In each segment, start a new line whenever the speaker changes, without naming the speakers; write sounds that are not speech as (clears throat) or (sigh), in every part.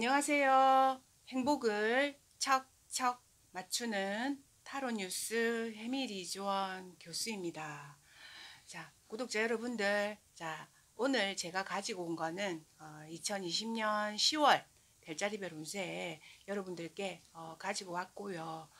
안녕하세요. 행복을 척척 맞추는 타로뉴스 해밀이주원 교수입니다. 자, 구독자 여러분들, 자, 오늘 제가 가지고 온 거는 어, 2020년 10월 별자리별 운세 여러분들께 어, 가지고 왔고요.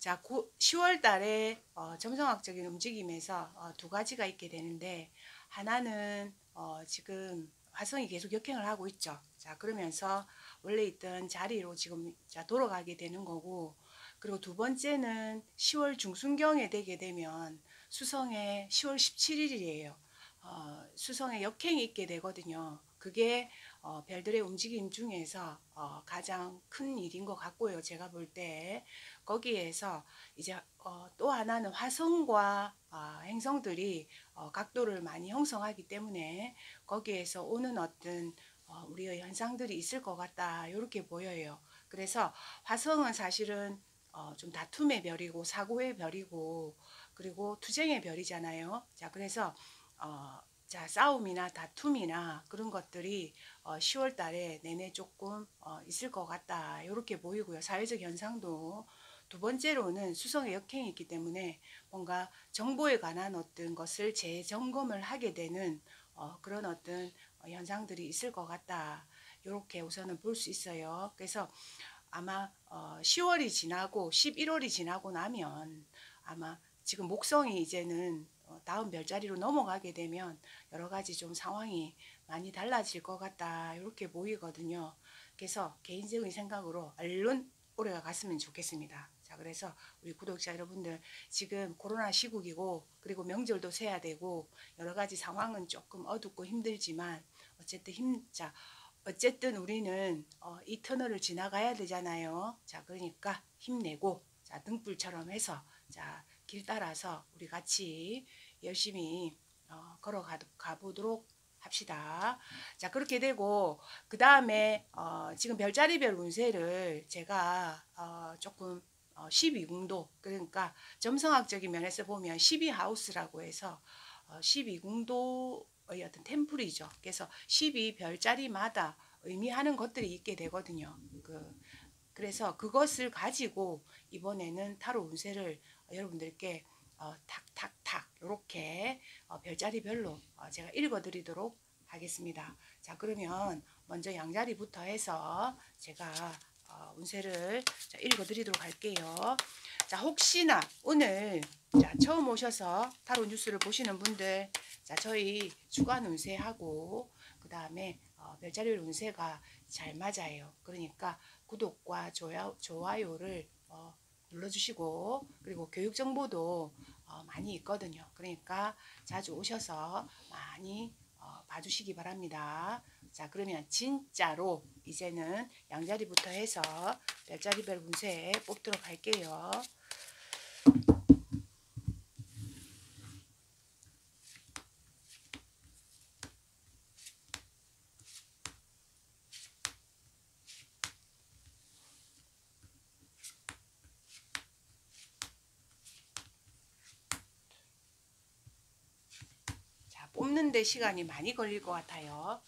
자, 9, 10월 달에 어, 점성학적인 움직임에서 어, 두 가지가 있게 되는데 하나는 어, 지금 화성이 계속 역행을 하고 있죠. 자, 그러면서 원래 있던 자리로 지금 돌아가게 되는 거고 그리고 두 번째는 10월 중순경에 되게 되면 수성에 10월 17일이에요. 어, 수성에 역행이 있게 되거든요. 그게 어, 별들의 움직임 중에서 어, 가장 큰 일인 것 같고요. 제가 볼 때 거기에서 이제 어, 또 하나는 화성과 어, 행성들이 어, 각도를 많이 형성하기 때문에 거기에서 오는 어떤 어, 우리의 현상들이 있을 것 같다 이렇게 보여요. 그래서 화성은 사실은 어, 좀 다툼의 별이고 사고의 별이고 그리고 투쟁의 별이잖아요. 자 그래서 어, 자 싸움이나 다툼이나 그런 것들이 어, 10월 달에 내내 조금 어, 있을 것 같다 이렇게 보이고요. 사회적 현상도 두 번째로는 수성의 역행이 있기 때문에 뭔가 정보에 관한 어떤 것을 재점검을 하게 되는 어, 그런 어떤 어, 현상들이 있을 것 같다. 이렇게 우선은 볼 수 있어요. 그래서 아마 10월이 어, 지나고 11월이 지나고 나면 아마 지금 목성이 이제는 어, 다음 별자리로 넘어가게 되면 여러 가지 좀 상황이 많이 달라질 것 같다 이렇게 보이거든요. 그래서 개인적인 생각으로 얼른 올해가 갔으면 좋겠습니다. 자 그래서 우리 구독자 여러분들 지금 코로나 시국이고 그리고 명절도 세야 되고 여러 가지 상황은 조금 어둡고 힘들지만 어쨌든 힘, 자, 어쨌든 우리는 어, 이 터널을 지나가야 되잖아요. 자, 그러니까 힘내고, 자, 등불처럼 해서, 자, 길 따라서 우리 같이 열심히 어, 걸어가보도록 합시다. 자, 그렇게 되고, 그 다음에, 어, 지금 별자리별 운세를 제가, 어, 조금, 어, 12궁도, 그러니까 점성학적인 면에서 보면 12하우스라고 해서, 어, 12궁도 어떤 템플이죠. 그래서 12별자리마다 의미하는 것들이 있게 되거든요. 그, 그래서 그것을 가지고 이번에는 타로 운세를 여러분들께 어, 탁탁탁 이렇게 어, 별자리별로 어, 제가 읽어드리도록 하겠습니다. 자 그러면 먼저 양자리부터 해서 제가 어, 운세를 자, 읽어드리도록 할게요. 자 혹시나 오늘 자, 처음 오셔서 타로 뉴스를 보시는 분들 자 저희 주간 운세하고 그 다음에 어, 별자리 운세가 잘 맞아요. 그러니까 구독과 좋아 좋아요를 어, 눌러주시고 그리고 교육 정보도 어, 많이 있거든요. 그러니까 자주 오셔서 많이 어, 봐주시기 바랍니다. 자 그러면 진짜로 이제는 양자리부터 해서 별자리별 운세 뽑도록 할게요. 뽑는데 시간이 많이 걸릴 것 같아요.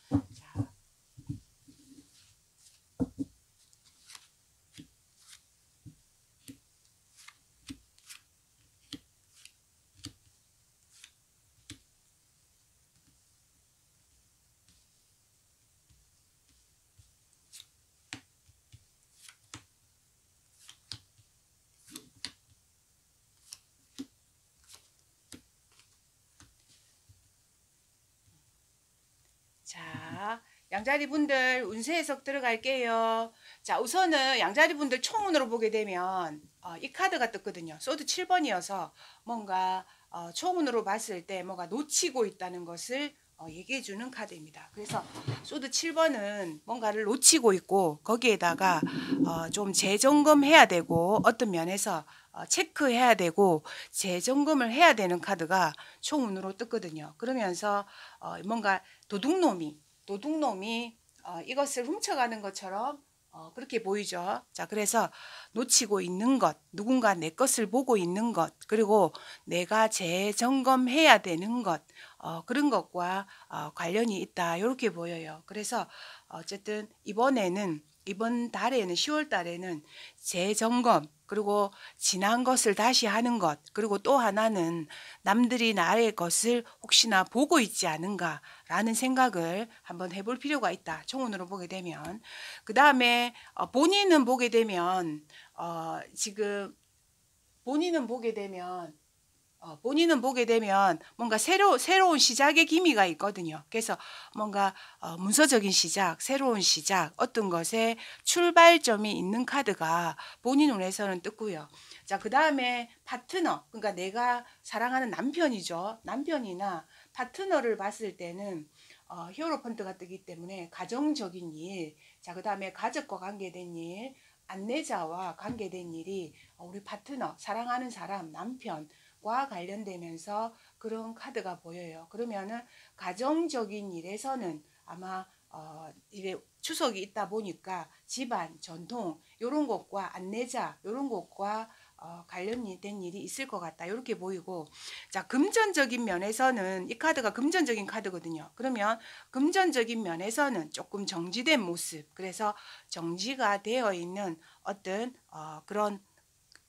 양자리 분들 운세 해석 들어갈게요. 자 우선은 양자리 분들 총운으로 보게 되면 어, 이 카드가 떴거든요. 소드 7번이어서 뭔가 어, 총운으로 봤을 때 뭐가 놓치고 있다는 것을 어, 얘기해주는 카드입니다. 그래서 소드 7번은 뭔가를 놓치고 있고 거기에다가 어, 좀 재점검해야 되고 어떤 면에서 어, 체크해야 되고 재점검을 해야 되는 카드가 총운으로 뜨거든요. 그러면서 어, 뭔가 도둑놈이 도둑놈이 어, 이것을 훔쳐가는 것처럼 어, 그렇게 보이죠. 자, 그래서 놓치고 있는 것, 누군가 내 것을 보고 있는 것, 그리고 내가 재점검해야 되는 것, 어, 그런 것과 어, 관련이 있다. 이렇게 보여요. 그래서 어쨌든 이번에는 이번 달에는 10월 달에는 재점검, 그리고 지난 것을 다시 하는 것, 그리고 또 하나는 남들이 나의 것을 혹시나 보고 있지 않은가라는 생각을 한번 해볼 필요가 있다. 청운으로 보게 되면. 그 다음에 어, 본인은 보게 되면, 어, 지금 본인은 보게 되면 어, 본인은 보게 되면 뭔가 새로 새로운 시작의 기미가 있거든요. 그래서 뭔가 어, 문서적인 시작, 새로운 시작, 어떤 것에 출발점이 있는 카드가 본인 눈에서는 뜨고요. 자, 그 다음에 파트너, 그러니까 내가 사랑하는 남편이죠. 남편이나 파트너를 봤을 때는 어, 히어로 펀트가 뜨기 때문에 가정적인 일, 자, 그 다음에 가족과 관계된 일, 안내자와 관계된 일이 어, 우리 파트너, 사랑하는 사람, 남편, 과 관련되면서 그런 카드가 보여요. 그러면은 가정적인 일에서는 아마 어, 이래 추석이 있다 보니까 집안 전통 이런 것과 안내자 이런 것과 어, 관련된 일이 있을 것 같다 이렇게 보이고 자 금전적인 면에서는 이 카드가 금전적인 카드거든요 그러면 금전적인 면에서는 조금 정지된 모습 그래서 정지가 되어 있는 어떤 어, 그런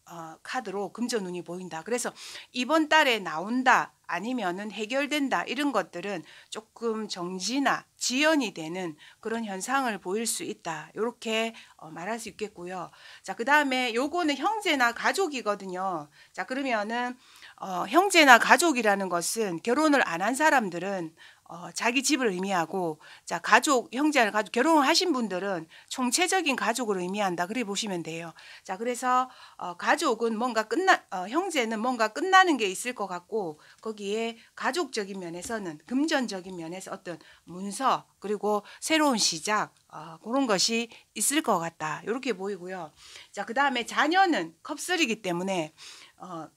어, 카드로 금전운이 보인다. 그래서 이번 달에 나온다 아니면은 해결된다 이런 것들은 조금 정지나 지연이 되는 그런 현상을 보일 수 있다. 이렇게 어, 말할 수 있겠고요. 자, 그 다음에 요거는 형제나 가족이거든요. 자, 그러면은 어, 형제나 가족이라는 것은 결혼을 안 한 사람들은 어, 자기 집을 의미하고 자 가족 형제를 가족 결혼을 하신 분들은 총체적인 가족을 의미한다 그래 보시면 돼요. 자 그래서 어, 가족은 뭔가 끝나 어, 형제는 뭔가 끝나는 게 있을 것 같고 거기에 가족적인 면에서는 금전적인 면에서 어떤 문서 그리고 새로운 시작 어, 그런 것이 있을 것 같다 이렇게 보이고요. 자그 다음에 자녀는 컵슬이기 때문에 어,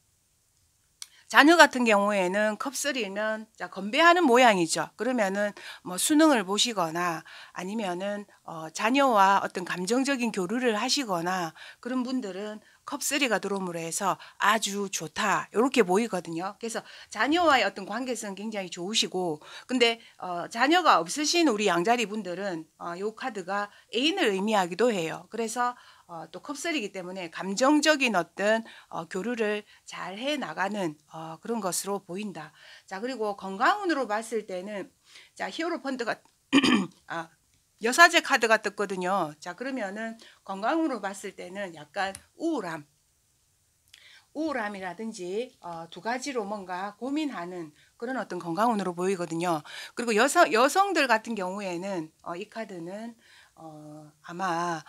자녀 같은 경우에는 컵3면 건배하는 모양이죠. 그러면은 뭐 수능을 보시거나 아니면은 어, 자녀와 어떤 감정적인 교류를 하시거나 그런 분들은 컵3가 들어옴으로 해서 아주 좋다. 이렇게 보이거든요. 그래서 자녀와의 어떤 관계성 굉장히 좋으시고, 근데 어, 자녀가 없으신 우리 양자리 분들은 어, 카드가 애인을 의미하기도 해요. 그래서 어, 또 컵슬이기 때문에 감정적인 어떤 어, 교류를 잘 해 나가는 어, 그런 것으로 보인다. 자 그리고 건강운으로 봤을 때는 자 히어로 펀드가 (clears throat) 아, 여사제 카드가 떴거든요. 자 그러면은 건강으로 봤을 때는 약간 우울함, 우울함이라든지 어, 두 가지로 뭔가 고민하는 그런 어떤 건강운으로 보이거든요. 그리고 여성 여성들 같은 경우에는 어, 이 카드는 어, 아마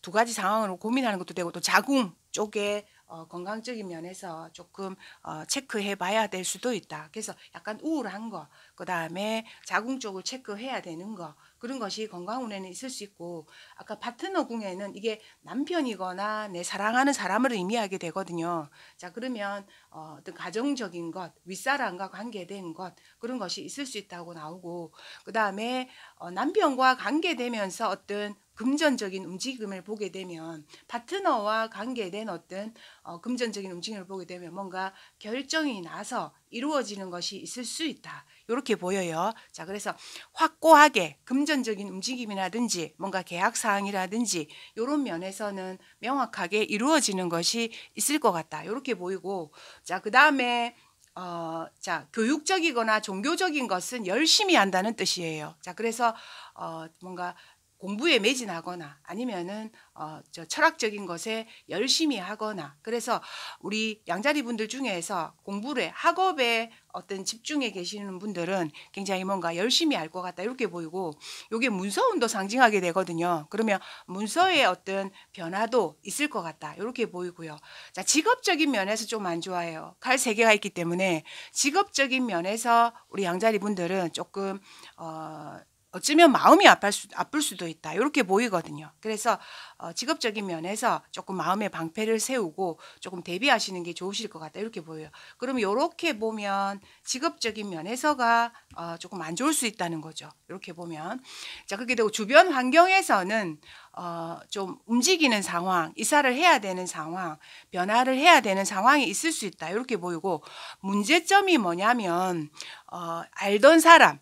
두 가지 상황으로 고민하는 것도 되고 또 자궁 쪽에 어, 건강적인 면에서 조금 어, 체크해 봐야 될 수도 있다. 그래서 약간 우울한 거, 그 다음에 자궁 쪽을 체크해야 되는 거, 그런 것이 건강운에는 있을 수 있고, 아까 파트너궁에는 이게 남편이거나 내 사랑하는 사람을 의미하게 되거든요. 자, 그러면 어, 어떤 가정적인 것, 윗사람과 관계된 것, 그런 것이 있을 수 있다고 나오고, 그 다음에 어, 남편과 관계되면서 어떤 금전적인 움직임을 보게 되면 파트너와 관계된 어떤 어, 금전적인 움직임을 보게 되면 뭔가 결정이 나서 이루어지는 것이 있을 수 있다. 이렇게 보여요. 자, 그래서 확고하게 금전적인 움직임이라든지 뭔가 계약 사항이라든지 이런 면에서는 명확하게 이루어지는 것이 있을 것 같다. 이렇게 보이고 자, 그 다음에 어, 자, 교육적이거나 종교적인 것은 열심히 한다는 뜻이에요. 자, 그래서 어, 뭔가 공부에 매진하거나 아니면은 어, 저 철학적인 것에 열심히 하거나 그래서 우리 양자리 분들 중에서 공부를 학업에 어떤 집중해 계시는 분들은 굉장히 뭔가 열심히 할 것 같다 이렇게 보이고 이게 문서운도 상징하게 되거든요. 그러면 문서의 어떤 변화도 있을 것 같다 이렇게 보이고요. 자 직업적인 면에서 좀 안 좋아요. 갈세 개가 있기 때문에 직업적인 면에서 우리 양자리 분들은 조금 어. 어쩌면 마음이 아플, 수, 아플 수도 있다. 이렇게 보이거든요. 그래서 어, 직업적인 면에서 조금 마음의 방패를 세우고 조금 대비하시는 게 좋으실 것 같다. 이렇게 보여요. 그럼 이렇게 보면 직업적인 면에서가 어, 조금 안 좋을 수 있다는 거죠. 이렇게 보면. 자, 그게 렇 되고 주변 환경에서는 어, 좀 움직이는 상황, 이사를 해야 되는 상황, 변화를 해야 되는 상황이 있을 수 있다. 이렇게 보이고 문제점이 뭐냐면 어, 알던 사람,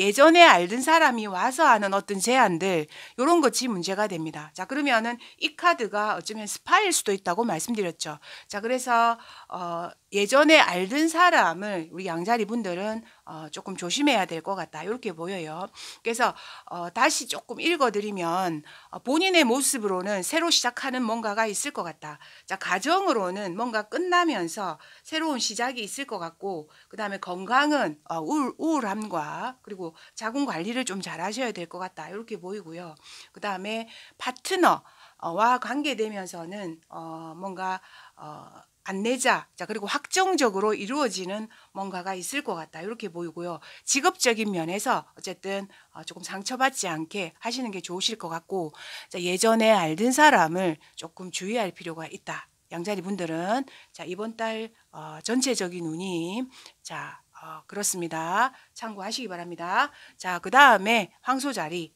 예전에 알던 사람이 와서 하는 어떤 제안들 이런 것이 문제가 됩니다. 자 그러면은 이 카드가 어쩌면 스파일 수도 있다고 말씀드렸죠. 자 그래서 어, 예전에 알던 사람을 우리 양자리 분들은 어, 조금 조심해야 될 것 같다 이렇게 보여요. 그래서 어, 다시 조금 읽어드리면 어, 본인의 모습으로는 새로 시작하는 뭔가가 있을 것 같다. 자 가정으로는 뭔가 끝나면서 새로운 시작이 있을 것 같고 그 다음에 건강은 어, 우울, 우울함과 그리고 자궁 관리를 좀 잘하셔야 될 것 같다 이렇게 보이고요. 그 다음에 파트너와 관계되면서는 어, 뭔가 어, 안내자, 자 그리고 확정적으로 이루어지는 뭔가가 있을 것 같다 이렇게 보이고요. 직업적인 면에서 어쨌든 어, 조금 상처받지 않게 하시는 게 좋으실 것 같고 자, 예전에 알던 사람을 조금 주의할 필요가 있다. 양자리 분들은 자 이번 달 어, 전체적인 운이 자 어, 그렇습니다. 참고하시기 바랍니다. 자그 다음에 황소 자리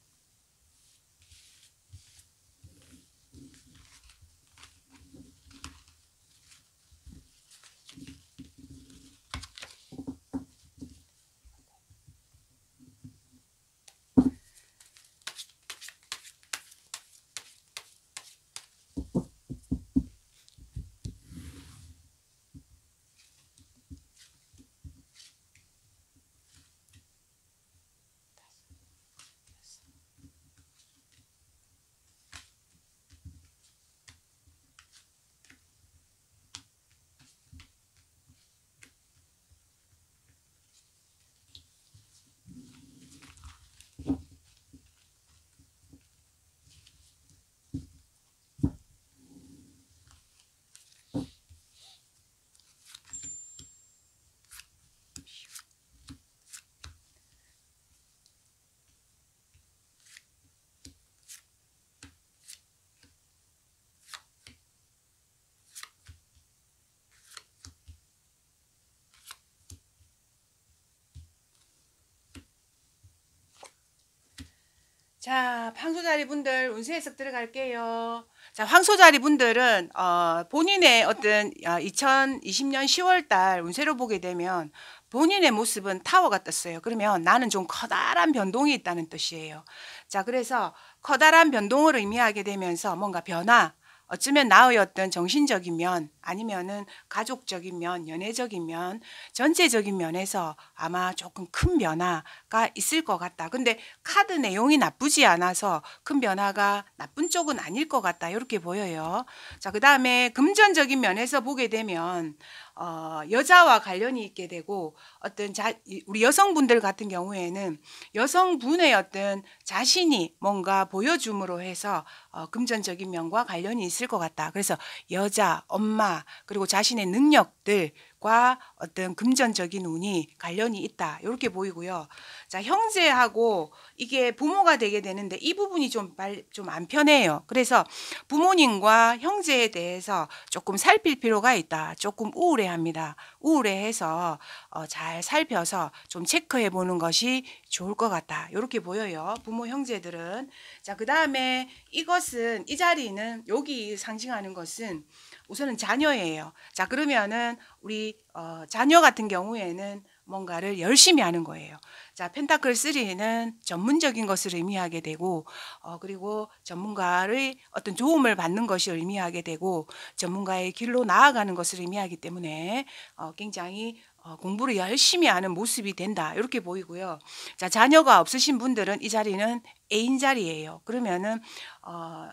자, 황소자리 분들 운세 해석 들어갈게요. 자, 황소자리 분들은 어, 본인의 어떤 어, 2020년 10월 달 운세로 보게 되면 본인의 모습은 타워같았어요 그러면 나는 좀 커다란 변동이 있다는 뜻이에요. 자, 그래서 커다란 변동을 의미하게 되면서 뭔가 변화, 어쩌면 나의 어떤 정신적인 면 아니면은 가족적인 면, 연애적인 면, 전체적인 면에서 아마 조금 큰 변화가 있을 것 같다. 근데 카드 내용이 나쁘지 않아서 큰 변화가 나쁜 쪽은 아닐 것 같다. 이렇게 보여요. 자, 그 다음에 금전적인 면에서 보게 되면 어, 여자와 관련이 있게 되고 어떤 자, 우리 여성분들 같은 경우에는 여성분의 어떤 자신이 뭔가 보여줌으로 해서 어, 금전적인 면과 관련이 있을 것 같다. 그래서 여자, 엄마, 그리고 자신의 능력 것들과 어떤 금전적인 운이 관련이 있다 이렇게 보이고요. 자 형제하고 이게 부모가 되게 되는데 이 부분이 좀 좀 안 편해요. 그래서 부모님과 형제에 대해서 조금 살필 필요가 있다. 조금 우울해합니다. 우울해해서 어, 잘 살펴서 좀 체크해 보는 것이 좋을 것 같다. 이렇게 보여요. 부모 형제들은 자그 다음에 이것은 이 자리는 여기 상징하는 것은 우선은 자녀예요. 자, 그러면은 우리 어, 자녀 같은 경우에는 뭔가를 열심히 하는 거예요. 자, 펜타클 3는 전문적인 것을 의미하게 되고, 어, 그리고 전문가의 어떤 도움을 받는 것을 의미하게 되고, 전문가의 길로 나아가는 것을 의미하기 때문에 어, 굉장히 어, 공부를 열심히 하는 모습이 된다. 이렇게 보이고요. 자, 자녀가 없으신 분들은 이 자리는 애인 자리예요. 그러면은, 어,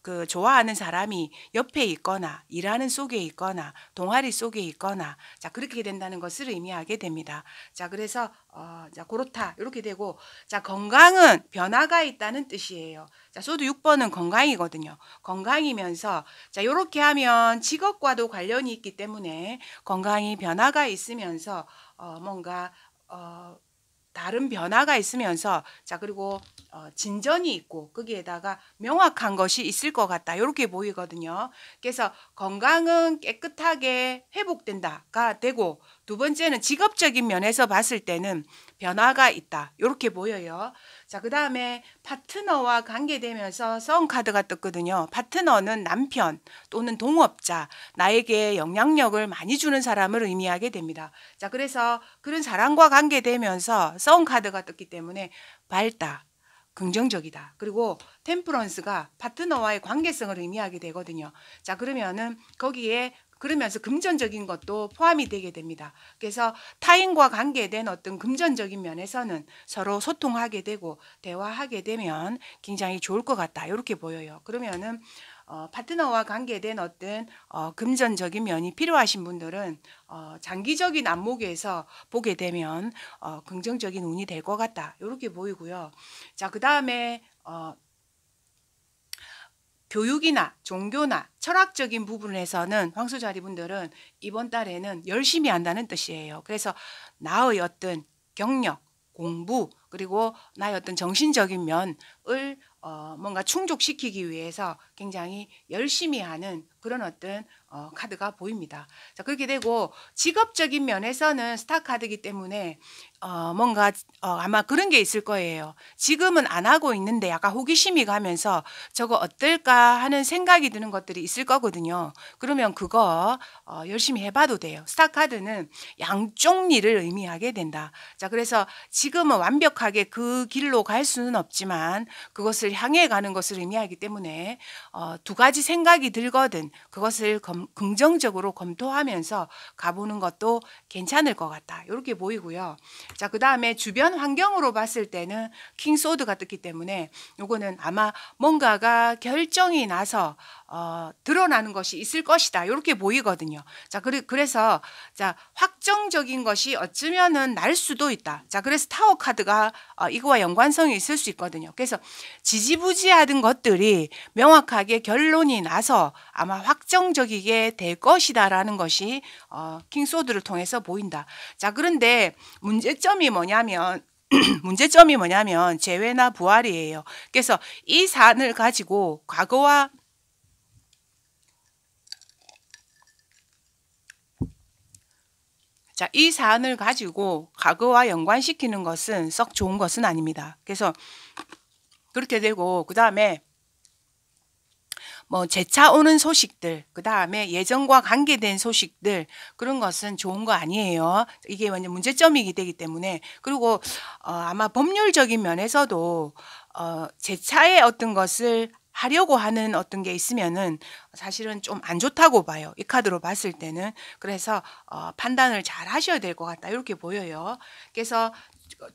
그 좋아하는 사람이 옆에 있거나 일하는 속에 있거나 동아리 속에 있거나 자 그렇게 된다는 것을 의미하게 됩니다. 자 그래서 어자 고렇다 이렇게 되고 자 건강은 변화가 있다는 뜻이에요. 자 소드 6번은 건강이거든요. 건강이면서 자 요렇게 하면 직업과도 관련이 있기 때문에 건강이 변화가 있으면서 어 뭔가 어 다른 변화가 있으면서 자 그리고 어, 진전이 있고 거기에다가 명확한 것이 있을 것 같다 이렇게 보이거든요. 그래서 건강은 깨끗하게 회복된다가 되고 두 번째는 직업적인 면에서 봤을 때는 변화가 있다 이렇게 보여요. 자, 그 다음에 파트너와 관계되면서 썬카드가 떴거든요. 파트너는 남편 또는 동업자, 나에게 영향력을 많이 주는 사람을 의미하게 됩니다. 자, 그래서 그런 사람과 관계되면서 썬카드가 떴기 때문에 밝다, 긍정적이다. 그리고 템프런스가 파트너와의 관계성을 의미하게 되거든요. 자, 그러면은 거기에 그러면서 금전적인 것도 포함이 되게 됩니다. 그래서 타인과 관계된 어떤 금전적인 면에서는 서로 소통하게 되고 대화하게 되면 굉장히 좋을 것 같다. 이렇게 보여요. 그러면은 어, 파트너와 관계된 어떤 어, 금전적인 면이 필요하신 분들은 어, 장기적인 안목에서 보게 되면 어, 긍정적인 운이 될 것 같다. 이렇게 보이고요. 자, 그 다음에 어, 교육이나 종교나 철학적인 부분에서는 황소자리분들은 이번 달에는 열심히 한다는 뜻이에요. 그래서 나의 어떤 경력, 공부, 그리고 나의 어떤 정신적인 면을 어, 뭔가 충족시키기 위해서 굉장히 열심히 하는 그런 어떤 어, 카드가 보입니다. 자 그렇게 되고 직업적인 면에서는 스타 카드이기 때문에 어, 뭔가 어, 아마 그런 게 있을 거예요. 지금은 안 하고 있는데 약간 호기심이 가면서 저거 어떨까 하는 생각이 드는 것들이 있을 거거든요. 그러면 그거 어, 열심히 해봐도 돼요. 스타 카드는 양쪽 일을 의미하게 된다. 자 그래서 지금은 완벽하게 그 길로 갈 수는 없지만 그것을 향해 가는 것을 의미하기 때문에 어, 두 가지 생각이 들거든. 그것을 검, 긍정적으로 검토하면서 가보는 것도 괜찮을 것 같다. 이렇게 보이고요. 자, 그 다음에 주변 환경으로 봤을 때는 킹소드가 뜨기 때문에 이거는 아마 뭔가가 결정이 나서 어, 드러나는 것이 있을 것이다. 이렇게 보이거든요. 자, 그래, 그래서 자 확정적인 것이 어쩌면은 날 수도 있다. 자, 그래서 타워 카드가 어, 이거와 연관성이 있을 수 있거든요. 그래서 지지부지하던 것들이 명확하게 결론이 나서 아마 확정적이게 될 것이다라는 것이 어, 킹 소드를 통해서 보인다. 자, 그런데 문제점이 뭐냐면. (clears throat) 문제점이 뭐냐면 재회나 부활이에요. 그래서 이 산을 가지고 과거와 자, 이 사안을 가지고 과거와 연관시키는 것은 썩 좋은 것은 아닙니다. 그래서 그렇게 되고 그 다음에 뭐 재차 오는 소식들, 그 다음에 예전과 관계된 소식들 그런 것은 좋은 거 아니에요. 이게 완전 문제점이 되기 때문에 그리고 어, 아마 법률적인 면에서도 어, 재차의 어떤 것을 하려고 하는 어떤 게 있으면은 사실은 좀 안 좋다고 봐요. 이 카드로 봤을 때는. 그래서 어, 판단을 잘 하셔야 될 것 같다. 이렇게 보여요. 그래서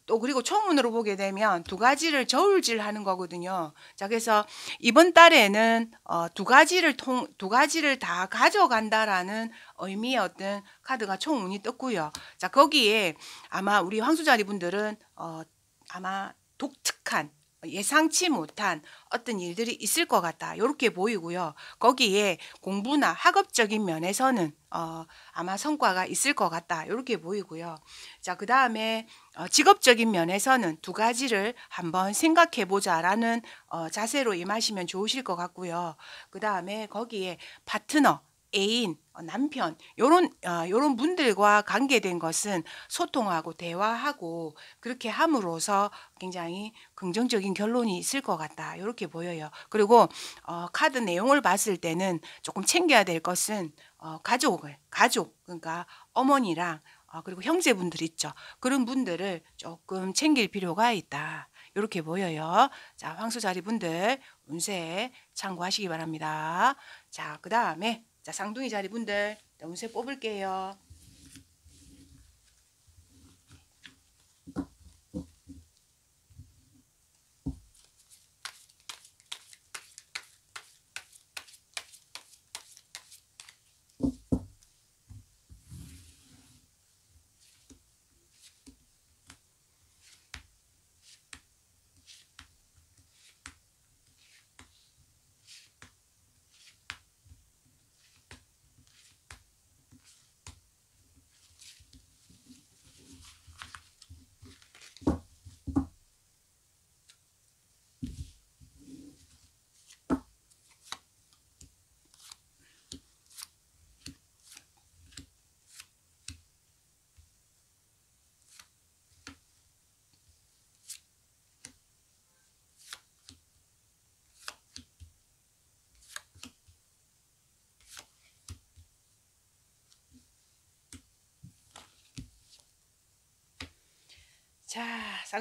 또 그리고 초문으로 보게 되면 두 가지를 저울질 하는 거거든요. 자, 그래서 이번 달에는 어, 두 가지를 통, 두 가지를 다 가져간다라는 의미의 어떤 카드가 총운이 떴고요. 자, 거기에 아마 우리 황수자리 분들은 어, 아마 독특한 예상치 못한 어떤 일들이 있을 것 같다. 이렇게 보이고요. 거기에 공부나 학업적인 면에서는 어, 아마 성과가 있을 것 같다. 이렇게 보이고요. 자, 그 다음에 어, 직업적인 면에서는 두 가지를 한번 생각해 보자라는 어, 자세로 임하시면 좋으실 것 같고요. 그 다음에 거기에 파트너, 애인, 어, 남편 요런 어, 요런 분들과 관계된 것은 소통하고 대화하고 그렇게 함으로써 굉장히 긍정적인 결론이 있을 것 같다 이렇게 보여요. 그리고 어, 카드 내용을 봤을 때는 조금 챙겨야 될 것은 어, 가족을 가족 그러니까 어머니랑 어, 그리고 형제분들 있죠. 그런 분들을 조금 챙길 필요가 있다. 이렇게 보여요. 자, 황소자리 분들 운세 참고하시기 바랍니다. 자, 그 다음에 자, 쌍둥이 자리분들 운세 뽑을게요.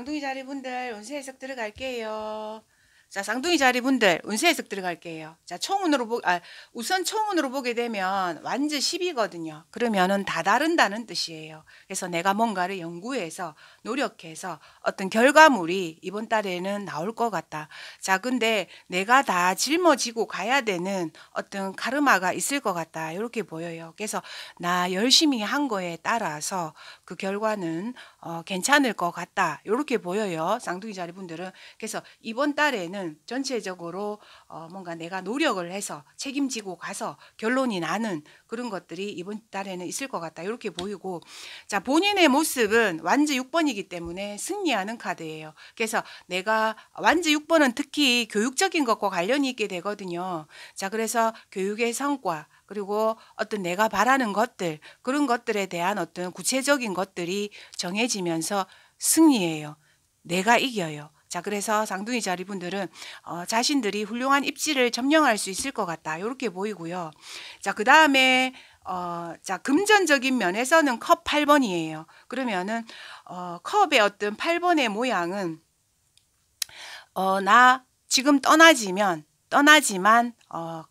쌍둥이 자리분들 운세 해석 들어갈게요. 자, 쌍둥이 자리분들 운세 해석 들어갈게요. 자, 총운으로 보, 아, 우선 총운으로 보게 되면 완즈 10이거든요. 그러면은 다 다른다는 뜻이에요. 그래서 내가 뭔가를 연구해서 노력해서 어떤 결과물이 이번 달에는 나올 것 같다. 자, 근데 내가 다 짊어지고 가야 되는 어떤 카르마가 있을 것 같다. 이렇게 보여요. 그래서 나 열심히 한 거에 따라서 그 결과는 어, 괜찮을 것 같다. 이렇게 보여요. 쌍둥이 자리분들은. 그래서 이번 달에는 전체적으로 어, 뭔가 내가 노력을 해서 책임지고 가서 결론이 나는 그런 것들이 이번 달에는 있을 것 같다. 이렇게 보이고 자 본인의 모습은 완즈 6번이기 때문에 승리하는 카드예요. 그래서 내가 완즈 6번은 특히 교육적인 것과 관련이 있게 되거든요. 자 그래서 교육의 성과 그리고 어떤 내가 바라는 것들 그런 것들에 대한 어떤 구체적인 것들이 정해지면서 승리예요. 내가 이겨요. 자 그래서 장둥이 자리분들은 어, 자신들이 훌륭한 입지를 점령할 수 있을 것 같다. 이렇게 보이고요. 자그 다음에 어, 자, 금전적인 면에서는 컵 8번이에요. 그러면은, 어, 컵의 어떤 8번의 모양은, 어, 나 지금 떠나지면, 떠나지만, 어,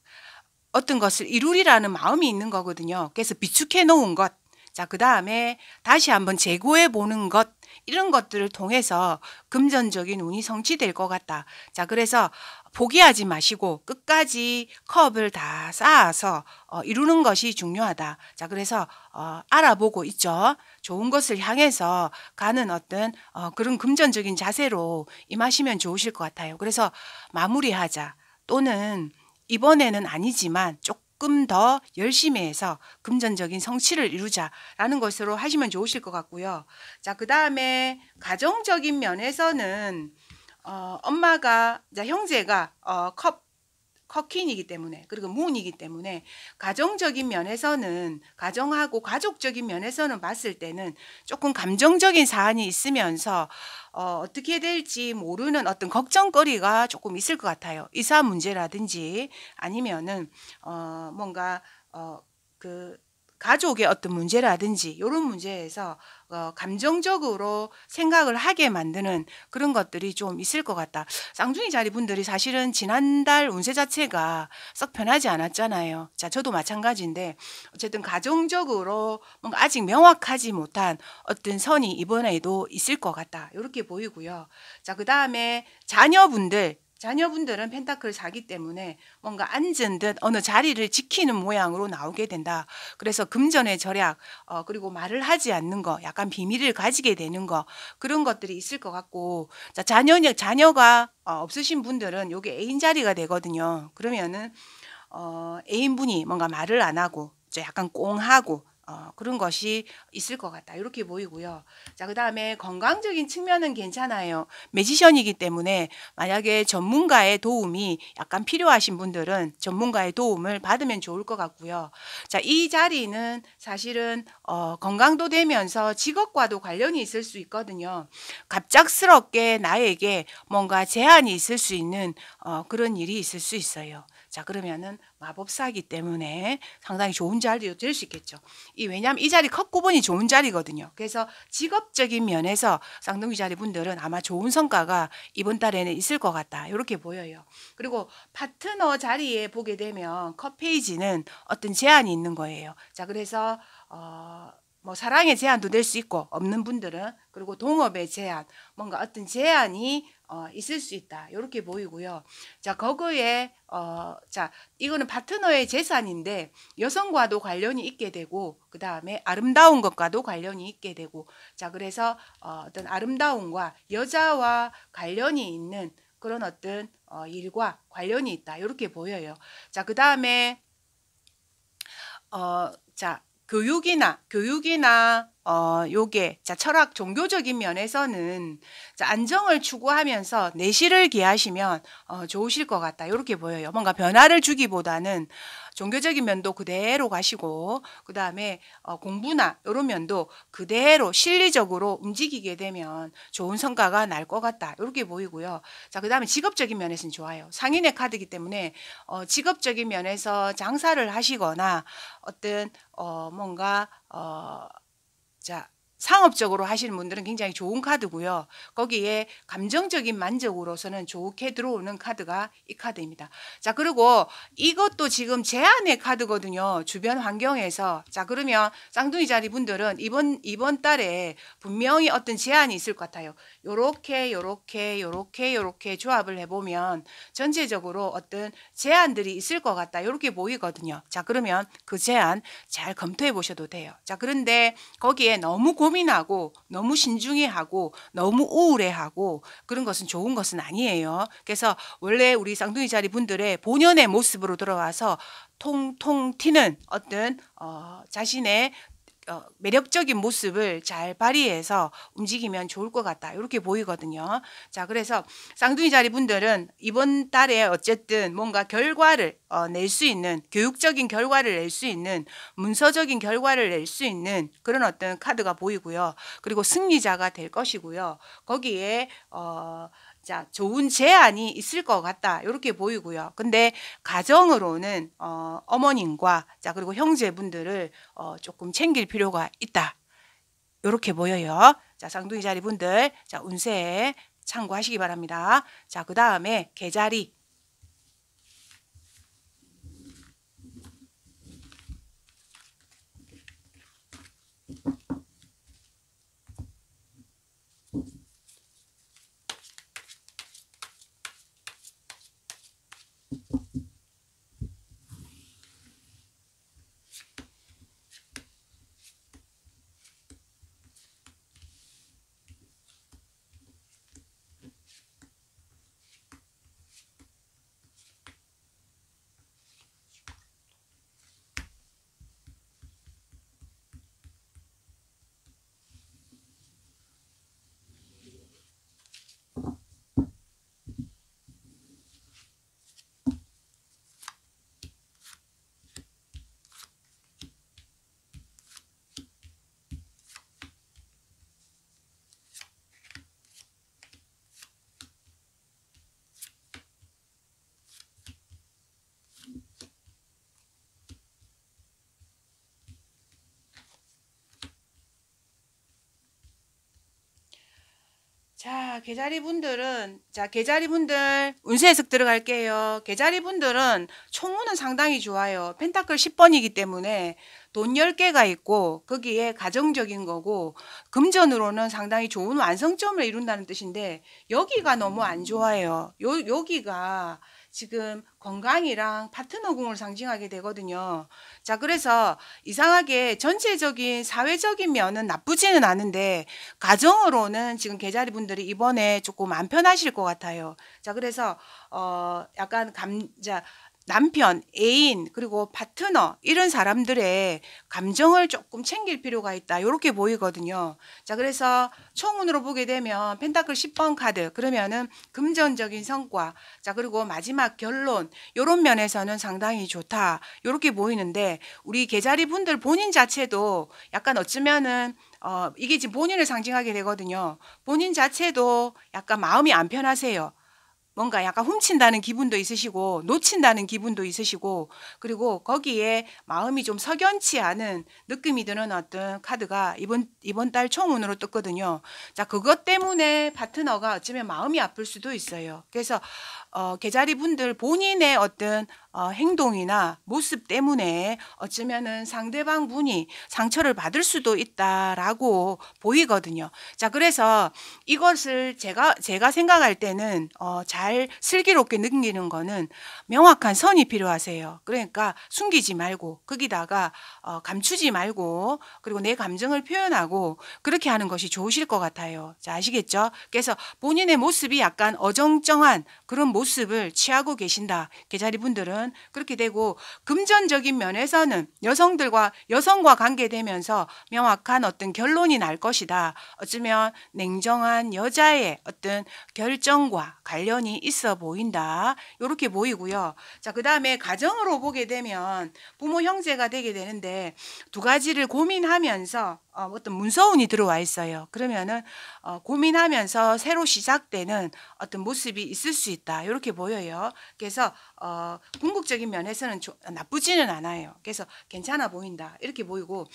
어떤 것을 이루리라는 마음이 있는 거거든요. 그래서 비축해 놓은 것. 자, 그 다음에 다시 한번 재고해 보는 것. 이런 것들을 통해서 금전적인 운이 성취될 것 같다. 자, 그래서 포기하지 마시고 끝까지 컵을 다 쌓아서 어, 이루는 것이 중요하다. 자, 그래서 어, 알아보고 있죠. 좋은 것을 향해서 가는 어떤 어, 그런 금전적인 자세로 임하시면 좋으실 것 같아요. 그래서 마무리하자 또는 이번에는 아니지만 조금 더 열심히 해서 금전적인 성취를 이루자라는 것으로 하시면 좋으실 것 같고요. 자, 그 다음에 가정적인 면에서는 어, 엄마가, 자, 형제가 어, 컵, 커킨이기 때문에 그리고 문이기 때문에 가정적인 면에서는 가정하고 가족적인 면에서는 봤을 때는 조금 감정적인 사안이 있으면서 어, 어떻게 될지 모르는 어떤 걱정거리가 조금 있을 것 같아요. 이사 문제라든지 아니면은 어, 뭔가 어, 그 가족의 어떤 문제라든지 이런 문제에서 어, 감정적으로 생각을 하게 만드는 그런 것들이 좀 있을 것 같다. 쌍둥이 자리분들이 사실은 지난달 운세 자체가 썩 편하지 않았잖아요. 자, 저도 마찬가지인데 어쨌든 가정적으로 뭔가 아직 명확하지 못한 어떤 선이 이번에도 있을 것 같다. 이렇게 보이고요. 자, 그 다음에 자녀분들 자녀분들은 펜타클 사기 때문에 뭔가 앉은 듯 어느 자리를 지키는 모양으로 나오게 된다. 그래서 금전의 절약, 어, 그리고 말을 하지 않는 거, 약간 비밀을 가지게 되는 거, 그런 것들이 있을 것 같고, 자, 자녀, 자녀가 어, 없으신 분들은 요게 애인 자리가 되거든요. 그러면은, 어, 애인분이 뭔가 말을 안 하고, 약간 꽁하고, 어, 그런 것이 있을 것 같다. 이렇게 보이고요. 자, 그 다음에 건강적인 측면은 괜찮아요. 매지션이기 때문에 만약에 전문가의 도움이 약간 필요하신 분들은 전문가의 도움을 받으면 좋을 것 같고요. 자, 이 자리는 사실은 어, 건강도 되면서 직업과도 관련이 있을 수 있거든요. 갑작스럽게 나에게 뭔가 제한이 있을 수 있는 어, 그런 일이 있을 수 있어요. 자 그러면은 마법사기 이 때문에 상당히 좋은 자리로 될 수 있겠죠. 이 왜냐하면 이 자리 컵구분이 좋은 자리거든요. 그래서 직업적인 면에서 쌍둥이 자리 분들은 아마 좋은 성과가 이번 달에는 있을 것 같다. 이렇게 보여요. 그리고 파트너 자리에 보게 되면 컵 페이지는 어떤 제한이 있는 거예요. 자 그래서 어. 뭐 사랑의 제한도 될 수 있고 없는 분들은 그리고 동업의 제한 뭔가 어떤 제한이 어, 있을 수 있다 이렇게 보이고요. 자 거기에 어, 자 이거는 파트너의 재산인데 여성과도 관련이 있게 되고 그 다음에 아름다운 것과도 관련이 있게 되고 자 그래서 어, 어떤 아름다움과 여자와 관련이 있는 그런 어떤 어, 일과 관련이 있다 이렇게 보여요. 자그 다음에 어자 교육이나 교육이나 어 요게 자 철학 종교적인 면에서는 자 안정을 추구하면서 내실을 기하시면 어 좋으실 것 같다. 요렇게 보여요. 뭔가 변화를 주기보다는 종교적인 면도 그대로 가시고 그 다음에 어, 공부나 이런 면도 그대로 실리적으로 움직이게 되면 좋은 성과가 날 것 같다 이렇게 보이고요. 자그 다음에 직업적인 면에서는 좋아요. 상인의 카드이기 때문에 어, 직업적인 면에서 장사를 하시거나 어떤 어, 뭔가 어, 자 상업적으로 하시는 분들은 굉장히 좋은 카드고요. 거기에 감정적인 만족으로서는 좋게 들어오는 카드가 이 카드입니다. 자, 그리고 이것도 지금 제안의 카드거든요. 주변 환경에서. 자, 그러면 쌍둥이 자리 분들은 이번 이번 달에 분명히 어떤 제안이 있을 것 같아요. 요렇게 요렇게 요렇게 요렇게 조합을 해 보면 전체적으로 어떤 제안들이 있을 것 같다. 요렇게 보이거든요. 자, 그러면 그 제안 잘 검토해 보셔도 돼요. 자, 그런데 거기에 너무 고 고민하고 너무 신중해하고 너무 우울해하고 그런 것은 좋은 것은 아니에요. 그래서 원래 우리 쌍둥이 자리 분들의 본연의 모습으로 돌아와서 통통 튀는 어떤 어, 자신의 어, 매력적인 모습을 잘 발휘해서 움직이면 좋을 것 같다. 이렇게 보이거든요. 자, 그래서 쌍둥이 자리 분들은 이번 달에 어쨌든 뭔가 결과를 어, 낼수 있는 교육적인 결과를 낼 수 있는 문서적인 결과를 낼 수 있는 그런 어떤 카드가 보이고요. 그리고 승리자가 될 것이고요. 거기에 어 자, 좋은 제안이 있을 것 같다. 이렇게 보이고요. 근데 가정으로는 어, 어머님과 자, 그리고 형제분들을 어, 조금 챙길 필요가 있다. 이렇게 보여요. 자, 쌍둥이 자리 분들, 자, 운세 참고하시기 바랍니다. 자, 그 다음에 개자리. 자, 개자리 분들은 자, 개자리 분들 운세 해석 들어갈게요. 개자리 분들은 총운은 상당히 좋아요. 펜타클 10번이기 때문에 돈 10개가 있고 거기에 가정적인 거고 금전으로는 상당히 좋은 완성점을 이룬다는 뜻인데 여기가 너무 안 좋아요. 요 여기가 지금 건강이랑 파트너궁을 상징하게 되거든요. 자, 그래서 이상하게 전체적인 사회적인 면은 나쁘지는 않은데 가정으로는 지금 계좌리 분들이 이번에 조금 안 편하실 것 같아요. 자, 그래서 어 약간 감자 남편, 애인, 그리고 파트너 이런 사람들의 감정을 조금 챙길 필요가 있다. 이렇게 보이거든요. 자, 그래서 총운으로 보게 되면 펜타클 10번 카드 그러면은 금전적인 성과, 자 그리고 마지막 결론 이런 면에서는 상당히 좋다. 이렇게 보이는데 우리 계자리 분들 본인 자체도 약간 어쩌면은 어, 이게 지금 본인을 상징하게 되거든요. 본인 자체도 약간 마음이 안 편하세요. 뭔가 약간 훔친다는 기분도 있으시고 놓친다는 기분도 있으시고 그리고 거기에 마음이 좀 석연치 않은 느낌이 드는 어떤 카드가 이번 이번 달 총운으로 떴거든요. 자 그것 때문에 파트너가 어쩌면 마음이 아플 수도 있어요. 그래서 어, 계자리 분들 본인의 어떤 어, 행동이나 모습 때문에 어쩌면은 상대방 분이 상처를 받을 수도 있다라고 보이거든요. 자 그래서 이것을 제가 제가 생각할 때는 어, 잘잘 슬기롭게 느끼는 거는 명확한 선이 필요하세요. 그러니까 숨기지 말고 거기다가 어, 감추지 말고 그리고 내 감정을 표현하고 그렇게 하는 것이 좋으실 것 같아요. 자, 아시겠죠? 그래서 본인의 모습이 약간 어정쩡한 그런 모습을 취하고 계신다. 계자리 분들은 그렇게 되고 금전적인 면에서는 여성들과 여성과 관계되면서 명확한 어떤 결론이 날 것이다. 어쩌면 냉정한 여자의 어떤 결정과 관련이 부분이 있어 보인다. 이렇게 보이고요. 자, 그 다음에 가정으로 보게 되면 부모 형제가 되게 되는데 두 가지를 고민하면서 어, 어떤 문서운이 들어와 있어요. 그러면은 어, 고민하면서 새로 시작되는 어떤 모습이 있을 수 있다. 이렇게 보여요. 그래서 어, 궁극적인 면에서는 조, 나쁘지는 않아요. 그래서 괜찮아 보인다. 이렇게 보이고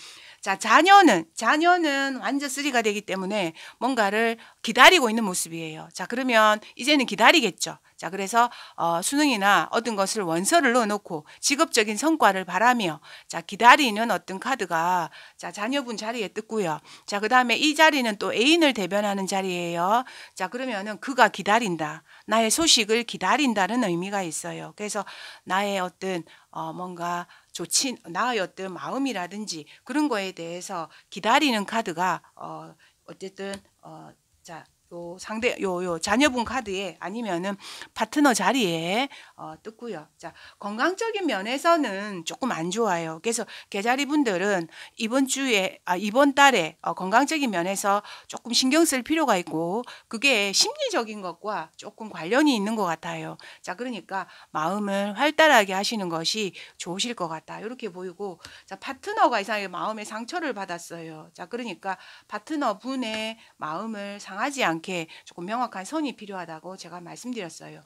자 자녀는 자녀는 완전 쓰리가 되기 때문에 뭔가를 기다리고 있는 모습이에요. 자 그러면 이제는 기다리겠죠. 자, 그래서 어, 수능이나 얻은 것을 원서를 넣어놓고 직업적인 성과를 바라며 자, 기다리는 어떤 카드가 자, 자녀분 자리에 뜯고요 자, 그 다음에 이 자리는 또 애인을 대변하는 자리예요. 자, 그러면은 그가 기다린다. 나의 소식을 기다린다는 의미가 있어요. 그래서 나의 어떤 어, 뭔가 좋지 나의 어떤 마음이라든지 그런 거에 대해서 기다리는 카드가 어, 어쨌든 어, 자요 상대 요 요 자녀분 카드에 아니면은 파트너 자리에 어, 뜯고요. 자 건강적인 면에서는 조금 안 좋아요. 그래서 개자리 분들은 이번 주에 아 이번 달에 어, 건강적인 면에서 조금 신경 쓸 필요가 있고 그게 심리적인 것과 조금 관련이 있는 것 같아요. 자 그러니까 마음을 활달하게 하시는 것이 좋으실 것 같다. 이렇게 보이고 자 파트너가 이상하게 마음에 상처를 받았어요. 자 그러니까 파트너 분의 마음을 상하지 않 않게 조금 명확한 선이 필요하다고 제가 말씀드렸어요.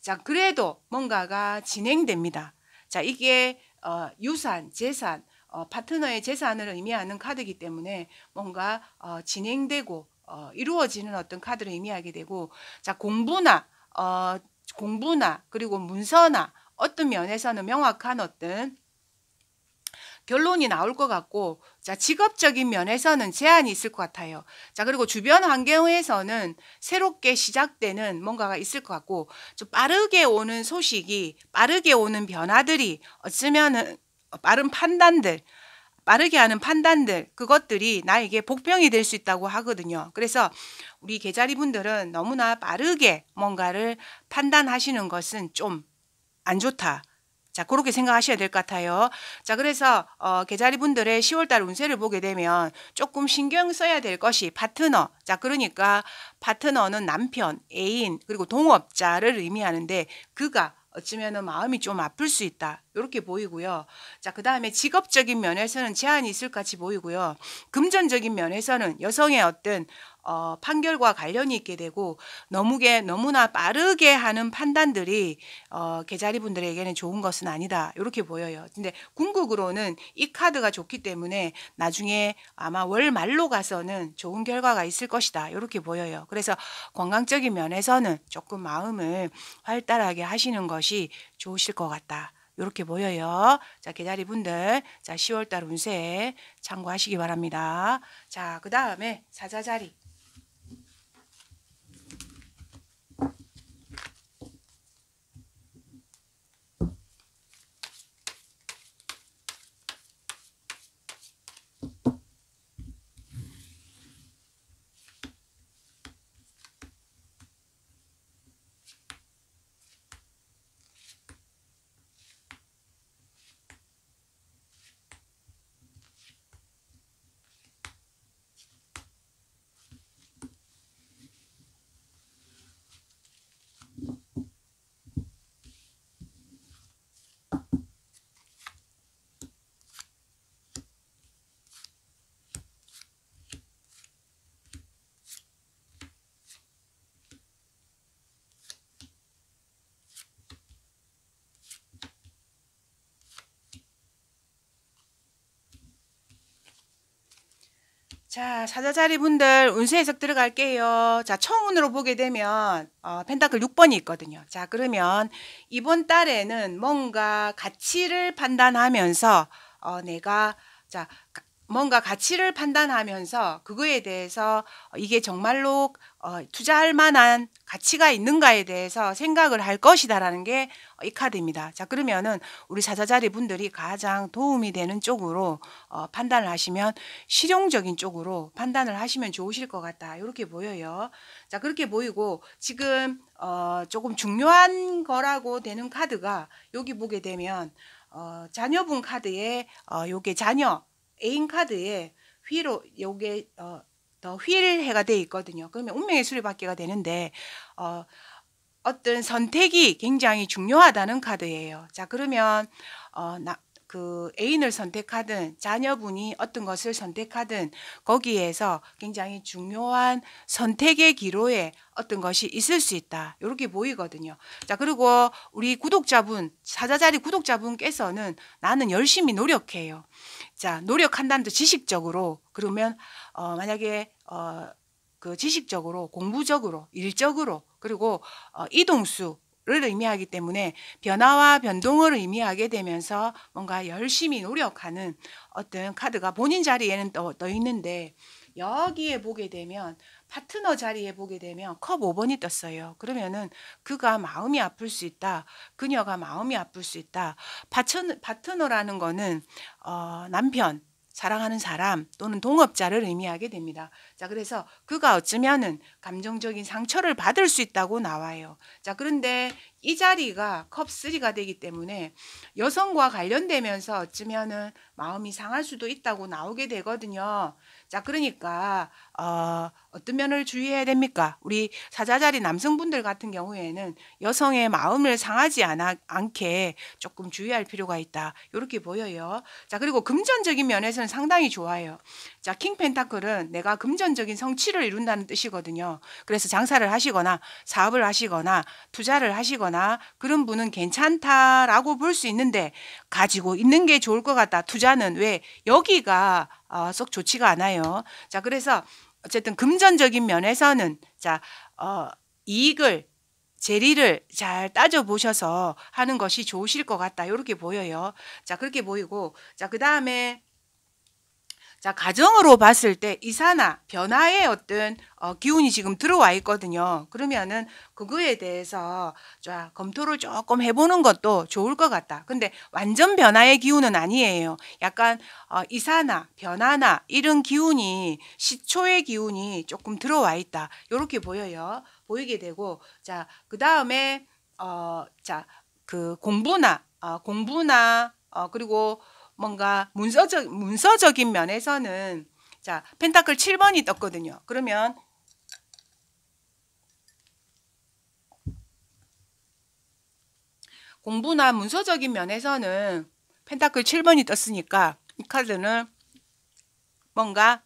자, 그래도 뭔가가 진행됩니다. 자, 이게 어, 유산, 재산, 어, 파트너의 재산을 의미하는 카드이기 때문에 뭔가 어, 진행되고 어, 이루어지는 어떤 카드를 의미하게 되고 자 공부나 어, 공부나 그리고 문서나 어떤 면에서는 명확한 어떤 결론이 나올 것 같고 자 직업적인 면에서는 제한이 있을 것 같아요. 자 그리고 주변 환경에서는 새롭게 시작되는 뭔가가 있을 것 같고 좀 빠르게 오는 소식이 빠르게 오는 변화들이 어쩌면은 빠른 판단들 빠르게 하는 판단들 그것들이 나에게 복병이 될 수 있다고 하거든요. 그래서 우리 계자리 분들은 너무나 빠르게 뭔가를 판단하시는 것은 좀 안 좋다. 자, 그렇게 생각하셔야 될 것 같아요. 자, 그래서 어, 계자리 분들의 10월달 운세를 보게 되면 조금 신경 써야 될 것이 파트너. 자, 그러니까 파트너는 남편, 애인, 그리고 동업자를 의미하는데 그가 어쩌면은 마음이 좀 아플 수 있다. 이렇게 보이고요. 자, 그 다음에 직업적인 면에서는 제한이 있을 것 같이 보이고요. 금전적인 면에서는 여성의 어떤 어, 판결과 관련이 있게 되고 너무게 너무나 빠르게 하는 판단들이 어, 개자리 분들에게는 좋은 것은 아니다 이렇게 보여요. 근데 궁극으로는 이 카드가 좋기 때문에 나중에 아마 월 말로 가서는 좋은 결과가 있을 것이다 이렇게 보여요. 그래서 건강적인 면에서는 조금 마음을 활달하게 하시는 것이 좋으실 것 같다. 이렇게 보여요. 자, 개자리 분들, 자, 10월달 운세 참고하시기 바랍니다. 자, 그 다음에 사자자리. 자, 사자자리 분들 운세 해석 들어갈게요. 자, 청운으로 보게 되면 어, 펜타클 6번이 있거든요. 자, 그러면 이번 달에는 뭔가 가치를 판단하면서 어, 내가 자, 뭔가 가치를 판단하면서 그거에 대해서 이게 정말로 어, 투자할 만한 가치가 있는가에 대해서 생각을 할 것이다라는 게 이 카드입니다. 자 그러면은 우리 사자자리 분들이 가장 도움이 되는 쪽으로 어, 판단을 하시면 실용적인 쪽으로 판단을 하시면 좋으실 것 같다. 이렇게 보여요. 자 그렇게 보이고 지금 어, 조금 중요한 거라고 되는 카드가 여기 보게 되면 어, 자녀분 카드에 어, 요게 자녀 애인 카드에 휘로 요게 어, 더 휠해가 돼 있거든요. 그러면 운명의 수레바퀴가 되는데 어, 어떤 선택이 굉장히 중요하다는 카드예요. 자 그러면 어, 나, 그 애인을 선택하든 자녀분이 어떤 것을 선택하든 거기에서 굉장히 중요한 선택의 기로에 어떤 것이 있을 수 있다. 이렇게 보이거든요. 자, 그리고 우리 구독자분, 사자자리 구독자분께서는 나는 열심히 노력해요. 자, 노력한다는 지식적으로 그러면 어 만약에 어그 지식적으로 공부적으로 일적으로 그리고 어, 이동수 변화를 의미하기 때문에 변화와 변동을 의미하게 되면서 뭔가 열심히 노력하는 어떤 카드가 본인 자리에는 떠, 떠 있는데 여기에 보게 되면 파트너 자리에 보게 되면 컵 5번이 떴어요. 그러면은 그가 마음이 아플 수 있다. 그녀가 마음이 아플 수 있다. 파트너, 파트너라는 거는 어, 남편, 사랑하는 사람 또는 동업자를 의미하게 됩니다. 자, 그래서 그가 어쩌면은 감정적인 상처를 받을 수 있다고 나와요. 자, 그런데 이 자리가 컵3가 되기 때문에 여성과 관련되면서 어쩌면은 마음이 상할 수도 있다고 나오게 되거든요. 자, 그러니까 어, 어떤 면을 주의해야 됩니까? 우리 사자자리 남성분들 같은 경우에는 여성의 마음을 상하지 않아, 않게 조금 주의할 필요가 있다. 이렇게 보여요. 자, 그리고 금전적인 면에서는 상당히 좋아요. 자, 킹 펜타클은 내가 금전적인 성취를 이룬다는 뜻이거든요. 그래서 장사를 하시거나 사업을 하시거나 투자를 하시거나 그런 분은 괜찮다라고 볼 수 있는데 가지고 있는 게 좋을 것 같다. 투자는 왜 여기가 어, 썩 좋지가 않아요. 자, 그래서 어쨌든 금전적인 면에서는 자, 어, 이익을 재리를 잘 따져보셔서 하는 것이 좋으실 것 같다. 이렇게 보여요. 자, 그렇게 보이고, 자, 그 다음에 자, 가정으로 봤을 때 이사나 변화의 어떤 어, 기운이 지금 들어와 있거든요. 그러면은 그거에 대해서 자, 검토를 조금 해보는 것도 좋을 것 같다. 근데 완전 변화의 기운은 아니에요. 약간 어, 이사나 변화나 이런 기운이 시초의 기운이 조금 들어와 있다. 이렇게 보여요. 보이게 되고 자, 그 다음에 어, 자, 그 공부나 어, 공부나 어, 그리고 뭔가 문서적 문서적인 면에서는 자, 펜타클 7번이 떴거든요. 그러면 공부나 문서적인 면에서는 펜타클 7번이 떴으니까 이 카드는 뭔가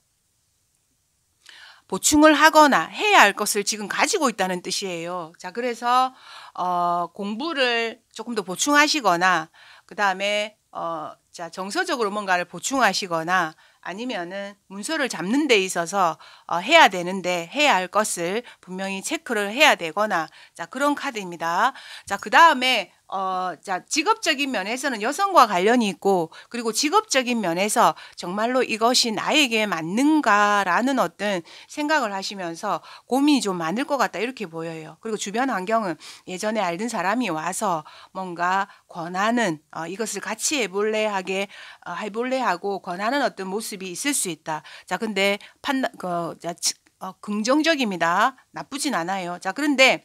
보충을 하거나 해야 할 것을 지금 가지고 있다는 뜻이에요. 자, 그래서 어, 공부를 조금 더 보충하시거나 그 다음에 어, 자, 정서적으로 뭔가를 보충하시거나 아니면은 문서를 잡는 데 있어서 어, 해야 되는데 해야 할 것을 분명히 체크를 해야 되거나 자, 그런 카드입니다. 자, 그 다음에 어, 자, 직업적인 면에서는 여성과 관련이 있고, 그리고 직업적인 면에서 정말로 이것이 나에게 맞는가라는 어떤 생각을 하시면서 고민이 좀 많을 것 같다, 이렇게 보여요. 그리고 주변 환경은 예전에 알던 사람이 와서 뭔가 권하는, 어, 이것을 같이 해볼래 하게, 어, 해볼래 하고 권하는 어떤 모습이 있을 수 있다. 자, 근데 판 그, 자, 어, 긍정적입니다. 나쁘진 않아요. 자, 그런데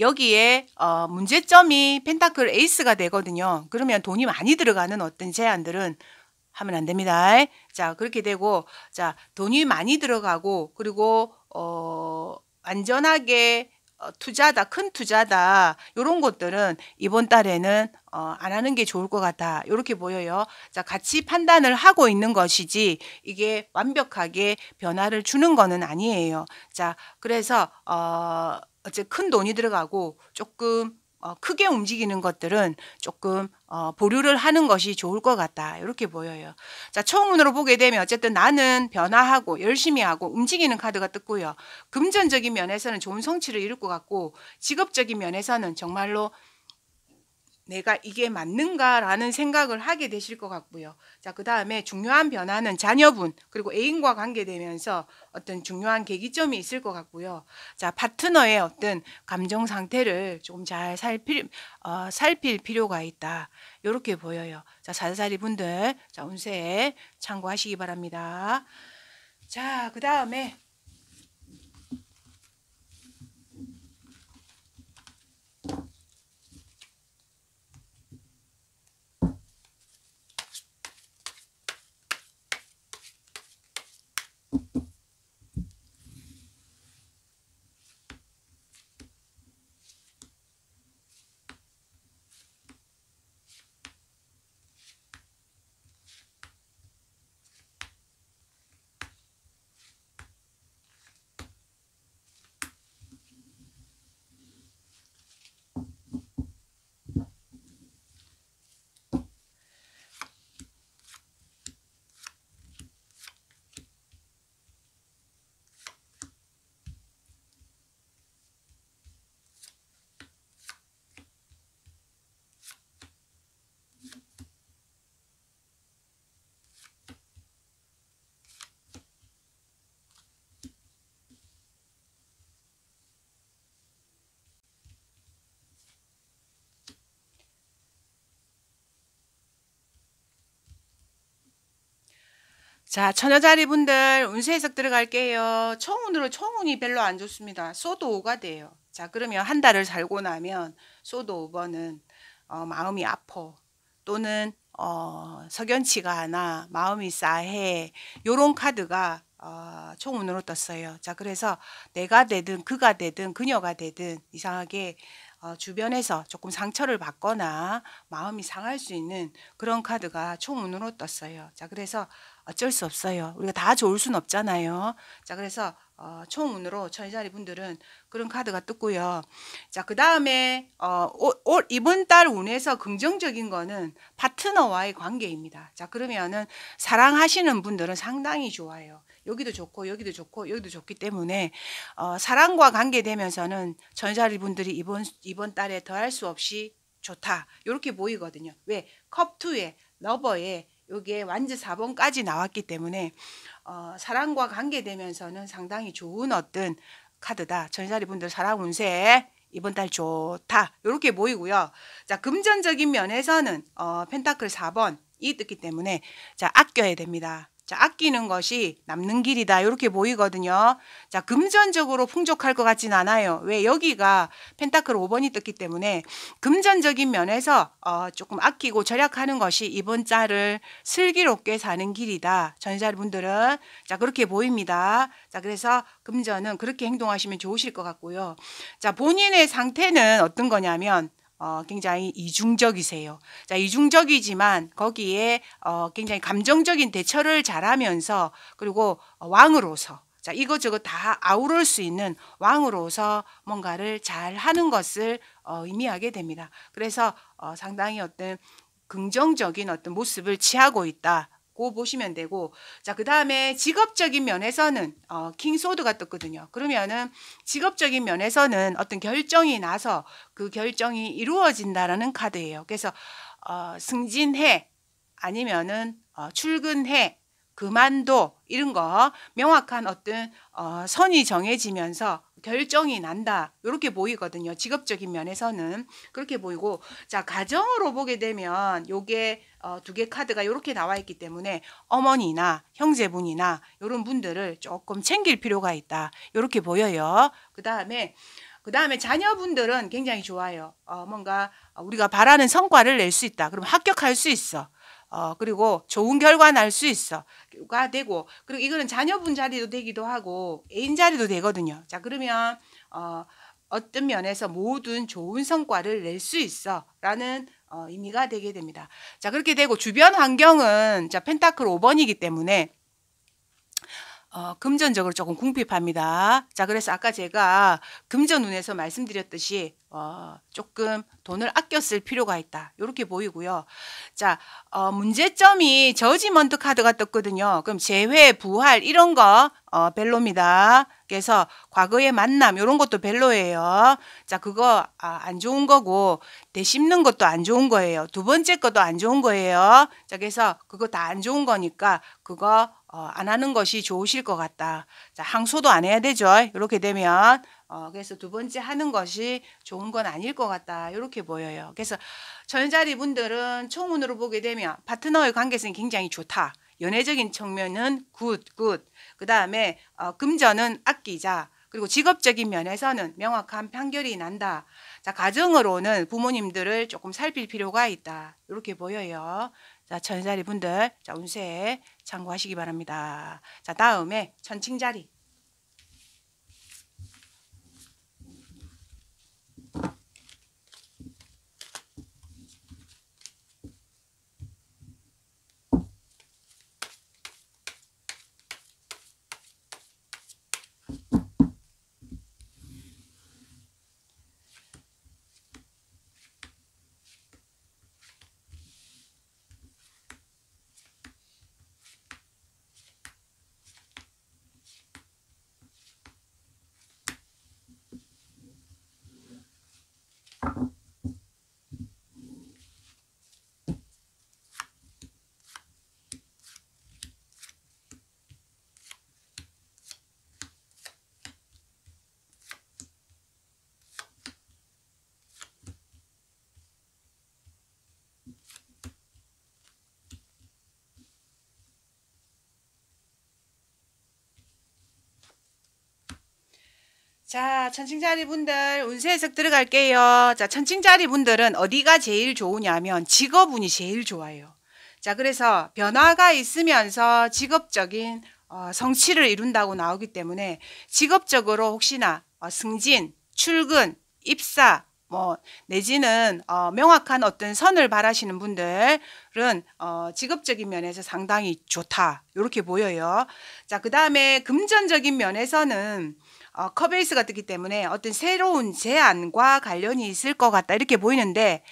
여기에 어, 문제점이 펜타클 에이스가 되거든요. 그러면 돈이 많이 들어가는 어떤 제안들은 하면 안 됩니다. 자, 그렇게 되고, 자, 돈이 많이 들어가고, 그리고, 어, 안전하게 어, 투자다, 큰 투자다, 요런 것들은 이번 달에는 어, 안 하는 게 좋을 것 같다. 요렇게 보여요. 자, 같이 판단을 하고 있는 것이지, 이게 완벽하게 변화를 주는 거는 아니에요. 자, 그래서, 어, 어째 큰 돈이 들어가고 조금 어, 크게 움직이는 것들은 조금 어, 보류를 하는 것이 좋을 것 같다 이렇게 보여요. 자처음으로 보게 되면 어쨌든 나는 변화하고 열심히 하고 움직이는 카드가 뜨고요. 금전적인 면에서는 좋은 성취를 이룰 것 같고 직업적인 면에서는 정말로 내가 이게 맞는가라는 생각을 하게 되실 것 같고요. 자, 그 다음에 중요한 변화는 자녀분, 그리고 애인과 관계되면서 어떤 중요한 계기점이 있을 것 같고요. 자, 파트너의 어떤 감정 상태를 조금 잘 살필, 어, 살필 필요가 있다. 이렇게 보여요. 자, 사사리 분들, 자, 운세 참고하시기 바랍니다. 자, 그 다음에 자, 처녀자리 분들 운세 해석 들어갈게요. 청운으로 청운이 별로 안 좋습니다. 소도 5가 돼요. 자, 그러면 한 달을 살고 나면 소도 5번은 어, 마음이 아퍼 또는 어, 석연치가 않아 마음이 싸해 요런 카드가 어, 총운으로 떴어요. 자, 그래서 내가 되든 그가 되든 그녀가 되든 이상하게 어, 주변에서 조금 상처를 받거나 마음이 상할 수 있는 그런 카드가 총운으로 떴어요. 자, 그래서 어쩔 수 없어요. 우리가 다 좋을 순 없잖아요. 자, 그래서 어, 총운으로 천사리 분들은 그런 카드가 뜨고요. 자, 그 다음에 어, 올, 올, 이번 달 운에서 긍정적인 거는 파트너와의 관계입니다. 자, 그러면은 사랑하시는 분들은 상당히 좋아요. 여기도 좋고 여기도 좋고 여기도 좋기 때문에 어, 사랑과 관계되면서는 천사리 분들이 이번 이번 달에 더할 수 없이 좋다. 이렇게 보이거든요. 왜? 컵투에 러버에 여기에 완제 4번까지 나왔기 때문에 어, 사랑과 관계되면서는 상당히 좋은 어떤 카드다. 전자리 분들 사랑 운세 이번 달 좋다. 이렇게 보이고요. 자, 금전적인 면에서는 어, 펜타클 4번이 뜨기 때문에 자, 아껴야 됩니다. 자, 아끼는 것이 남는 길이다. 이렇게 보이거든요. 자, 금전적으로 풍족할 것 같진 않아요. 왜 여기가 펜타클 5번이 떴기 때문에 금전적인 면에서 어, 조금 아끼고 절약하는 것이 이번 짤을 슬기롭게 사는 길이다. 전자분들은 자, 그렇게 보입니다. 자, 그래서 금전은 그렇게 행동하시면 좋으실 것 같고요. 자, 본인의 상태는 어떤 거냐면 어, 굉장히 이중적이세요. 자, 이중적이지만 거기에 어, 굉장히 감정적인 대처를 잘하면서 그리고 왕으로서 자, 이것저것 다 아우를 수 있는 왕으로서 뭔가를 잘 하는 것을 어, 의미하게 됩니다. 그래서 어, 상당히 어떤 긍정적인 어떤 모습을 취하고 있다. 고 보시면 되고 자그 다음에 직업적인 면에서는 어, 킹소드가 떴거든요. 그러면은 직업적인 면에서는 어떤 결정이 나서 그 결정이 이루어진다라는 카드예요. 그래서 어, 승진해 아니면은 어, 출근해 그만도 이런 거 명확한 어떤 어, 선이 정해지면서 결정이 난다 이렇게 보이거든요 직업적인 면에서는 그렇게 보이고 자 가정으로 보게 되면 요게 어, 두 개 카드가 이렇게 나와 있기 때문에 어머니나 형제분이나 이런 분들을 조금 챙길 필요가 있다. 이렇게 보여요. 그 다음에 그 다음에 자녀분들은 굉장히 좋아요. 어, 뭔가 우리가 바라는 성과를 낼 수 있다. 그럼 합격할 수 있어. 어, 그리고 좋은 결과 날 수 있어. 가 되고, 그리고 이거는 자녀분 자리도 되기도 하고, 애인 자리도 되거든요. 자, 그러면, 어, 어떤 면에서 모든 좋은 성과를 낼 수 있어. 라는 어, 의미가 되게 됩니다. 자, 그렇게 되고 주변 환경은 자, 펜타클 5번이기 때문에 어, 금전적으로 조금 궁핍합니다. 자, 그래서 아까 제가 금전운에서 말씀드렸듯이 어, 조금 돈을 아껴 쓸 필요가 있다. 이렇게 보이고요. 자, 어, 문제점이 저지먼트 카드가 떴거든요. 그럼 재회, 부활 이런 거 어, 벨로입니다. 그래서 과거의 만남 이런 것도 벨로예요. 자, 그거 아, 안 좋은 거고 대 씹는 것도 안 좋은 거예요. 두 번째 것도 안 좋은 거예요. 자, 그래서 그거 다 안 좋은 거니까 그거 어, 안 하는 것이 좋으실 것 같다. 자, 항소도 안 해야 되죠. 이렇게 되면 어, 그래서 두 번째 하는 것이 좋은 건 아닐 것 같다. 이렇게 보여요. 그래서 전자리 분들은 총운으로 보게 되면 파트너의 관계성이 굉장히 좋다. 연애적인 측면은 굿, 굿. 그 다음에 어, 금전은 아끼자. 그리고 직업적인 면에서는 명확한 판결이 난다. 자, 가정으로는 부모님들을 조금 살필 필요가 있다. 이렇게 보여요. 자, 천자리 분들, 자, 운세 참고하시기 바랍니다. 자, 다음에 천칭자리. 자, 천칭자리 분들 운세 해석 들어갈게요. 자, 천칭자리 분들은 어디가 제일 좋으냐면 직업운이 제일 좋아요. 자, 그래서 변화가 있으면서 직업적인 어, 성취를 이룬다고 나오기 때문에 직업적으로 혹시나 어, 승진, 출근, 입사, 뭐 내지는 어, 명확한 어떤 선을 바라시는 분들은 어, 직업적인 면에서 상당히 좋다 이렇게 보여요. 자, 그 다음에 금전적인 면에서는 어, 커베이스가 뜨기 때문에 어떤 새로운 제안과 관련이 있을 것 같다 이렇게 보이는데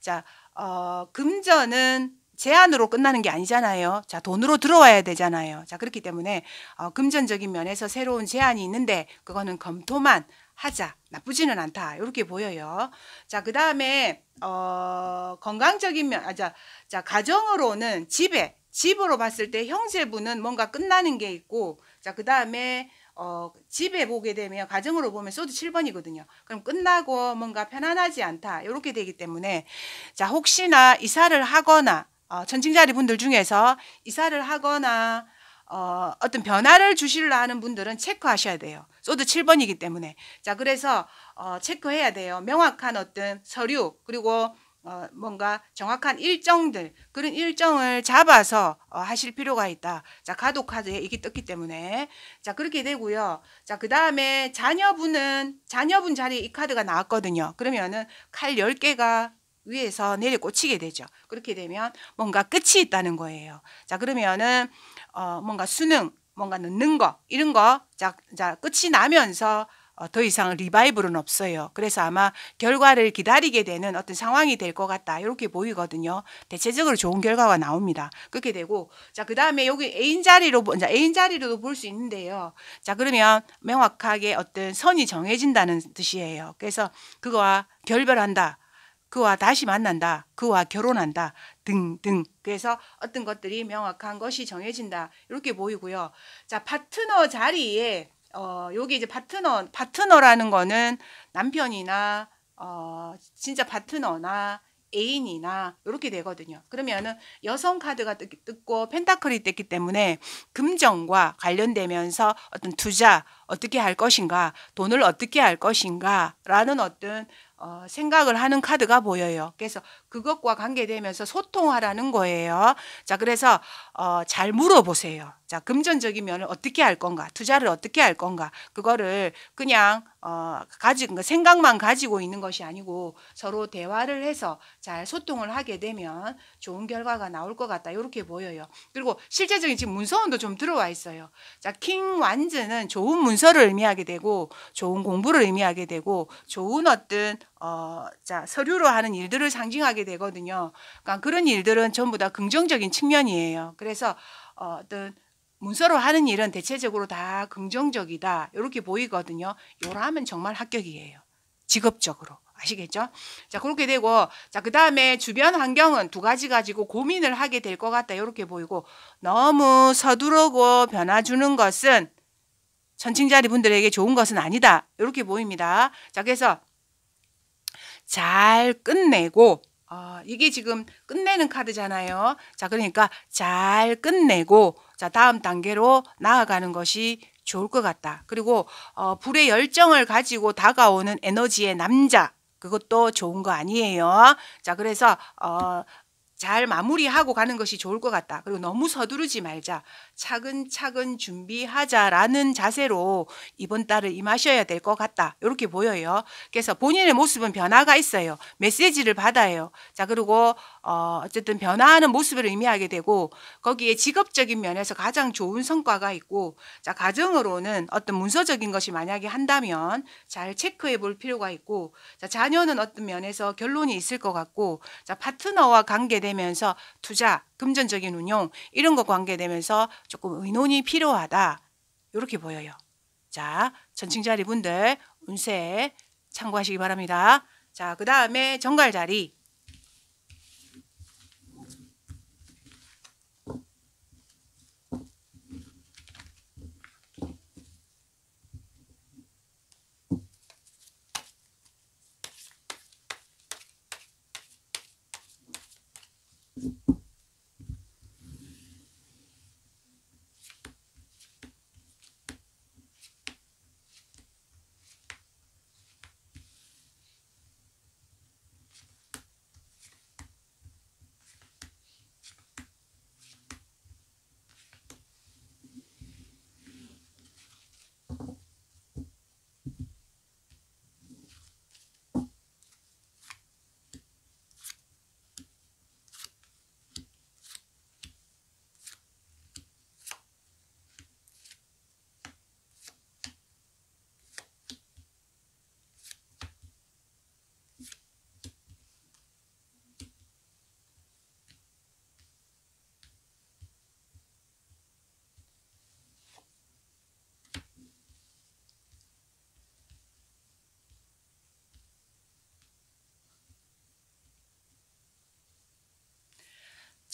자 어, 금전은 제안으로 끝나는 게 아니잖아요. 자, 돈으로 들어와야 되잖아요. 자, 그렇기 때문에 어, 금전적인 면에서 새로운 제한이 있는데 그거는 검토만 하자. 나쁘지는 않다. 이렇게 보여요. 자, 그 다음에 어, 건강적인 면, 아, 자, 자, 가정으로는 집에 집으로 봤을 때 형제분은 뭔가 끝나는 게 있고, 자, 그 다음에 어, 집에 보게 되면 가정으로 보면 소드 7번이거든요. 그럼 끝나고 뭔가 편안하지 않다 이렇게 되기 때문에 자 혹시나 이사를 하거나 어, 천칭자리 분들 중에서 이사를 하거나 어, 어떤 변화를 주실라 하는 분들은 체크하셔야 돼요. 소드 7번이기 때문에. 자, 그래서, 어, 체크해야 돼요. 명확한 어떤 서류, 그리고 어, 뭔가 정확한 일정들 그런 일정을 잡아서 어, 하실 필요가 있다. 자 가도 카드에 이게 떴기 때문에 자 그렇게 되고요. 자그 다음에 자녀분은 자녀분 자리에 이 카드가 나왔거든요. 그러면은 칼 10개가 위에서 내려 꽂히게 되죠. 그렇게 되면 뭔가 끝이 있다는 거예요. 자 그러면은 어, 뭔가 수능 뭔가 넣는 거 이런 거자자 끝이 나면서 어, 더 이상 리바이브는 없어요. 그래서 아마 결과를 기다리게 되는 어떤 상황이 될 것 같다. 이렇게 보이거든요. 대체적으로 좋은 결과가 나옵니다. 그렇게 되고 자, 그 다음에 여기 애인 자리로, 자, 애인 자리로도 볼 수 있는데요. 자, 그러면 명확하게 어떤 선이 정해진다는 뜻이에요. 그래서 그거와 결별한다. 그와 다시 만난다. 그와 결혼한다. 등등. 그래서 어떤 것들이 명확한 것이 정해진다. 이렇게 보이고요. 자, 파트너 자리에 어, 여기 이제 파트너, 파트너라는 거는 남편이나, 어, 진짜 파트너나 애인이나, 이렇게 되거든요. 그러면은 여성 카드가 뜯고 펜타클이 뜯기 때문에 금전과 관련되면서 어떤 투자, 어떻게 할 것인가, 돈을 어떻게 할 것인가, 라는 어떤, 어, 생각을 하는 카드가 보여요. 그래서 그것과 관계되면서 소통하라는 거예요. 자, 그래서 어, 잘 물어보세요. 자, 금전적이면 어떻게 할 건가? 투자를 어떻게 할 건가? 그거를 그냥 어, 가지고 그 생각만 가지고 있는 것이 아니고 서로 대화를 해서 잘 소통을 하게 되면 좋은 결과가 나올 것 같다. 이렇게 보여요. 그리고 실제적인 지금 문서원도 좀 들어와 있어요. 자, 킹 완즈는 좋은 문서를 의미하게 되고 좋은 공부를 의미하게 되고 좋은 어떤 어, 자, 서류로 하는 일들을 상징하게 되거든요. 그러니까 그런 일들은 전부 다 긍정적인 측면이에요. 그래서 어, 어떤 문서로 하는 일은 대체적으로 다 긍정적이다. 이렇게 보이거든요. 요라면 정말 합격이에요. 직업적으로. 아시겠죠? 자, 그렇게 되고, 자, 그 다음에 주변 환경은 두 가지 가지고 고민을 하게 될 것 같다. 이렇게 보이고, 너무 서두르고 변화 주는 것은 천칭자리 분들에게 좋은 것은 아니다. 이렇게 보입니다. 자, 그래서 잘 끝내고 어, 이게 지금 끝내는 카드잖아요. 자, 그러니까 잘 끝내고 자, 다음 단계로 나아가는 것이 좋을 것 같다. 그리고 어, 불의 열정을 가지고 다가오는 에너지의 남자 그것도 좋은 거 아니에요. 자, 그래서 어, 잘 마무리하고 가는 것이 좋을 것 같다. 그리고 너무 서두르지 말자. 차근차근 준비하자라는 자세로 이번 달을 임하셔야 될 것 같다. 이렇게 보여요. 그래서 본인의 모습은 변화가 있어요. 메시지를 받아요. 자, 그리고 어, 어쨌든 변화하는 모습을 의미하게 되고 거기에 직업적인 면에서 가장 좋은 성과가 있고 자 가정으로는 어떤 문서적인 것이 만약에 한다면 잘 체크해 볼 필요가 있고 자 자녀는 어떤 면에서 결론이 있을 것 같고 자 파트너와 관계되면서 투자 금전적인 운용 이런 거 관계되면서 조금 의논이 필요하다 이렇게 보여요. 자 전칭자리 분들 운세 참고하시기 바랍니다. 자그 다음에 정갈자리 Thank you.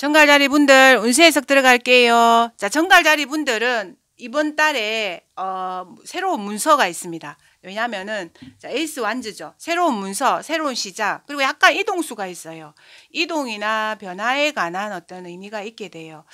정갈자리 분들 운세 해석 들어갈게요. 자, 정갈자리 분들은 이번 달에 어, 새로운 문서가 있습니다. 왜냐하면은 자, 에이스 완즈죠. 새로운 문서, 새로운 시작, 그리고 약간 이동수가 있어요. 이동이나 변화에 관한 어떤 의미가 있게 돼요.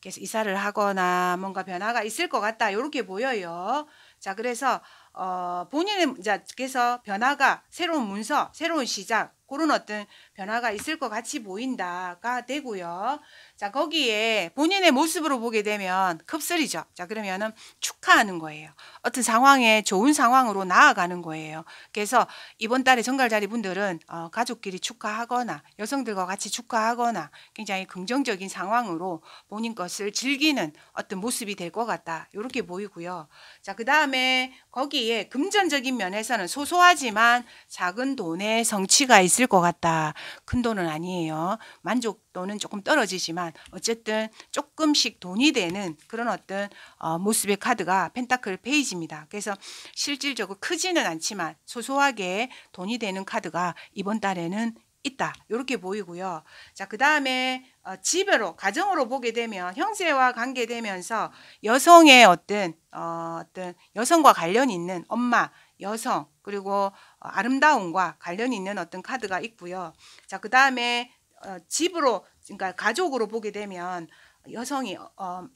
그래서 이사를 하거나 뭔가 변화가 있을 것 같다. 이렇게 보여요. 자, 그래서 어, 본인의 자, 그래서 변화가 새로운 문서, 새로운 시작, 그런 어떤 변화가 있을 것 같이 보인다가 되고요. 자, 거기에 본인의 모습으로 보게 되면 급슬이죠. 자, 그러면은 축하하는 거예요. 어떤 상황에 좋은 상황으로 나아가는 거예요. 그래서 이번 달에 정갈자리 분들은 어, 가족끼리 축하하거나 여성들과 같이 축하하거나 굉장히 긍정적인 상황으로 본인 것을 즐기는 어떤 모습이 될 것 같다. 이렇게 보이고요. 자, 그 다음에 거기에 금전적인 면에서는 소소하지만 작은 돈의 성취가 있을 것 같다. 큰 돈은 아니에요. 만족 또는 조금 떨어지지만 어쨌든 조금씩 돈이 되는 그런 어떤 어, 모습의 카드가 펜타클 페이지입니다. 그래서 실질적으로 크지는 않지만 소소하게 돈이 되는 카드가 이번 달에는 있다. 이렇게 보이고요. 자, 그 다음에 어, 집으로, 가정으로 보게 되면 형제와 관계되면서 여성의 어떤, 어, 어떤 여성과 관련 있는 엄마, 여성, 그리고 어, 아름다움과 관련 있는 어떤 카드가 있고요. 자, 그 다음에 어, 집으로 그러니까 가족으로 보게 되면 여성이 어, 어,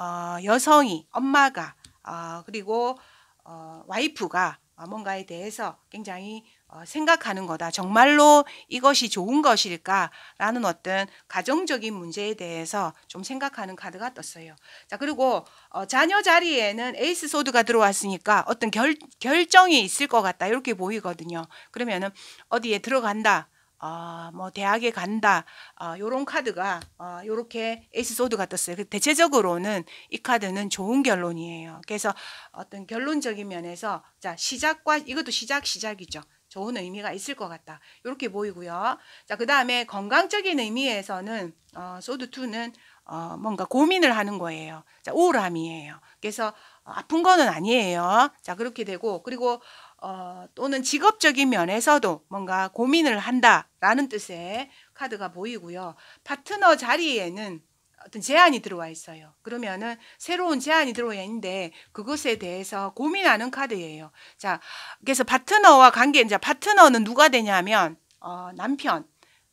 어, 여성이 엄마가 어, 그리고 어, 와이프가 뭔가에 대해서 굉장히 어, 생각하는 거다. 정말로 이것이 좋은 것일까라는 어떤 가정적인 문제에 대해서 좀 생각하는 카드가 떴어요. 자, 그리고 어, 자녀 자리에는 에이스 소드가 들어왔으니까 어떤 결, 결정이 있을 것 같다. 이렇게 보이거든요. 그러면은 어디에 들어간다. 어, 뭐 대학에 간다 어, 요런 카드가 어, 요렇게 에이스 소드같았어요 그 대체적으로는 이 카드는 좋은 결론이에요. 그래서 어떤 결론적인 면에서 자 시작과 이것도 시작 시작이죠. 좋은 의미가 있을 것 같다. 이렇게 보이고요. 자, 그 다음에 건강적인 의미에서는 어, 소드투는 어, 뭔가 고민을 하는 거예요. 자, 우울함이에요. 그래서 아픈 거는 아니에요. 자, 그렇게 되고 그리고 어, 또는 직업적인 면에서도 뭔가 고민을 한다라는 뜻의 카드가 보이고요. 파트너 자리에는 어떤 제안이 들어와 있어요. 그러면은 새로운 제안이 들어와 있는데 그것에 대해서 고민하는 카드예요. 자, 그래서 파트너와 관계 이제 파트너는 누가 되냐면 어, 남편,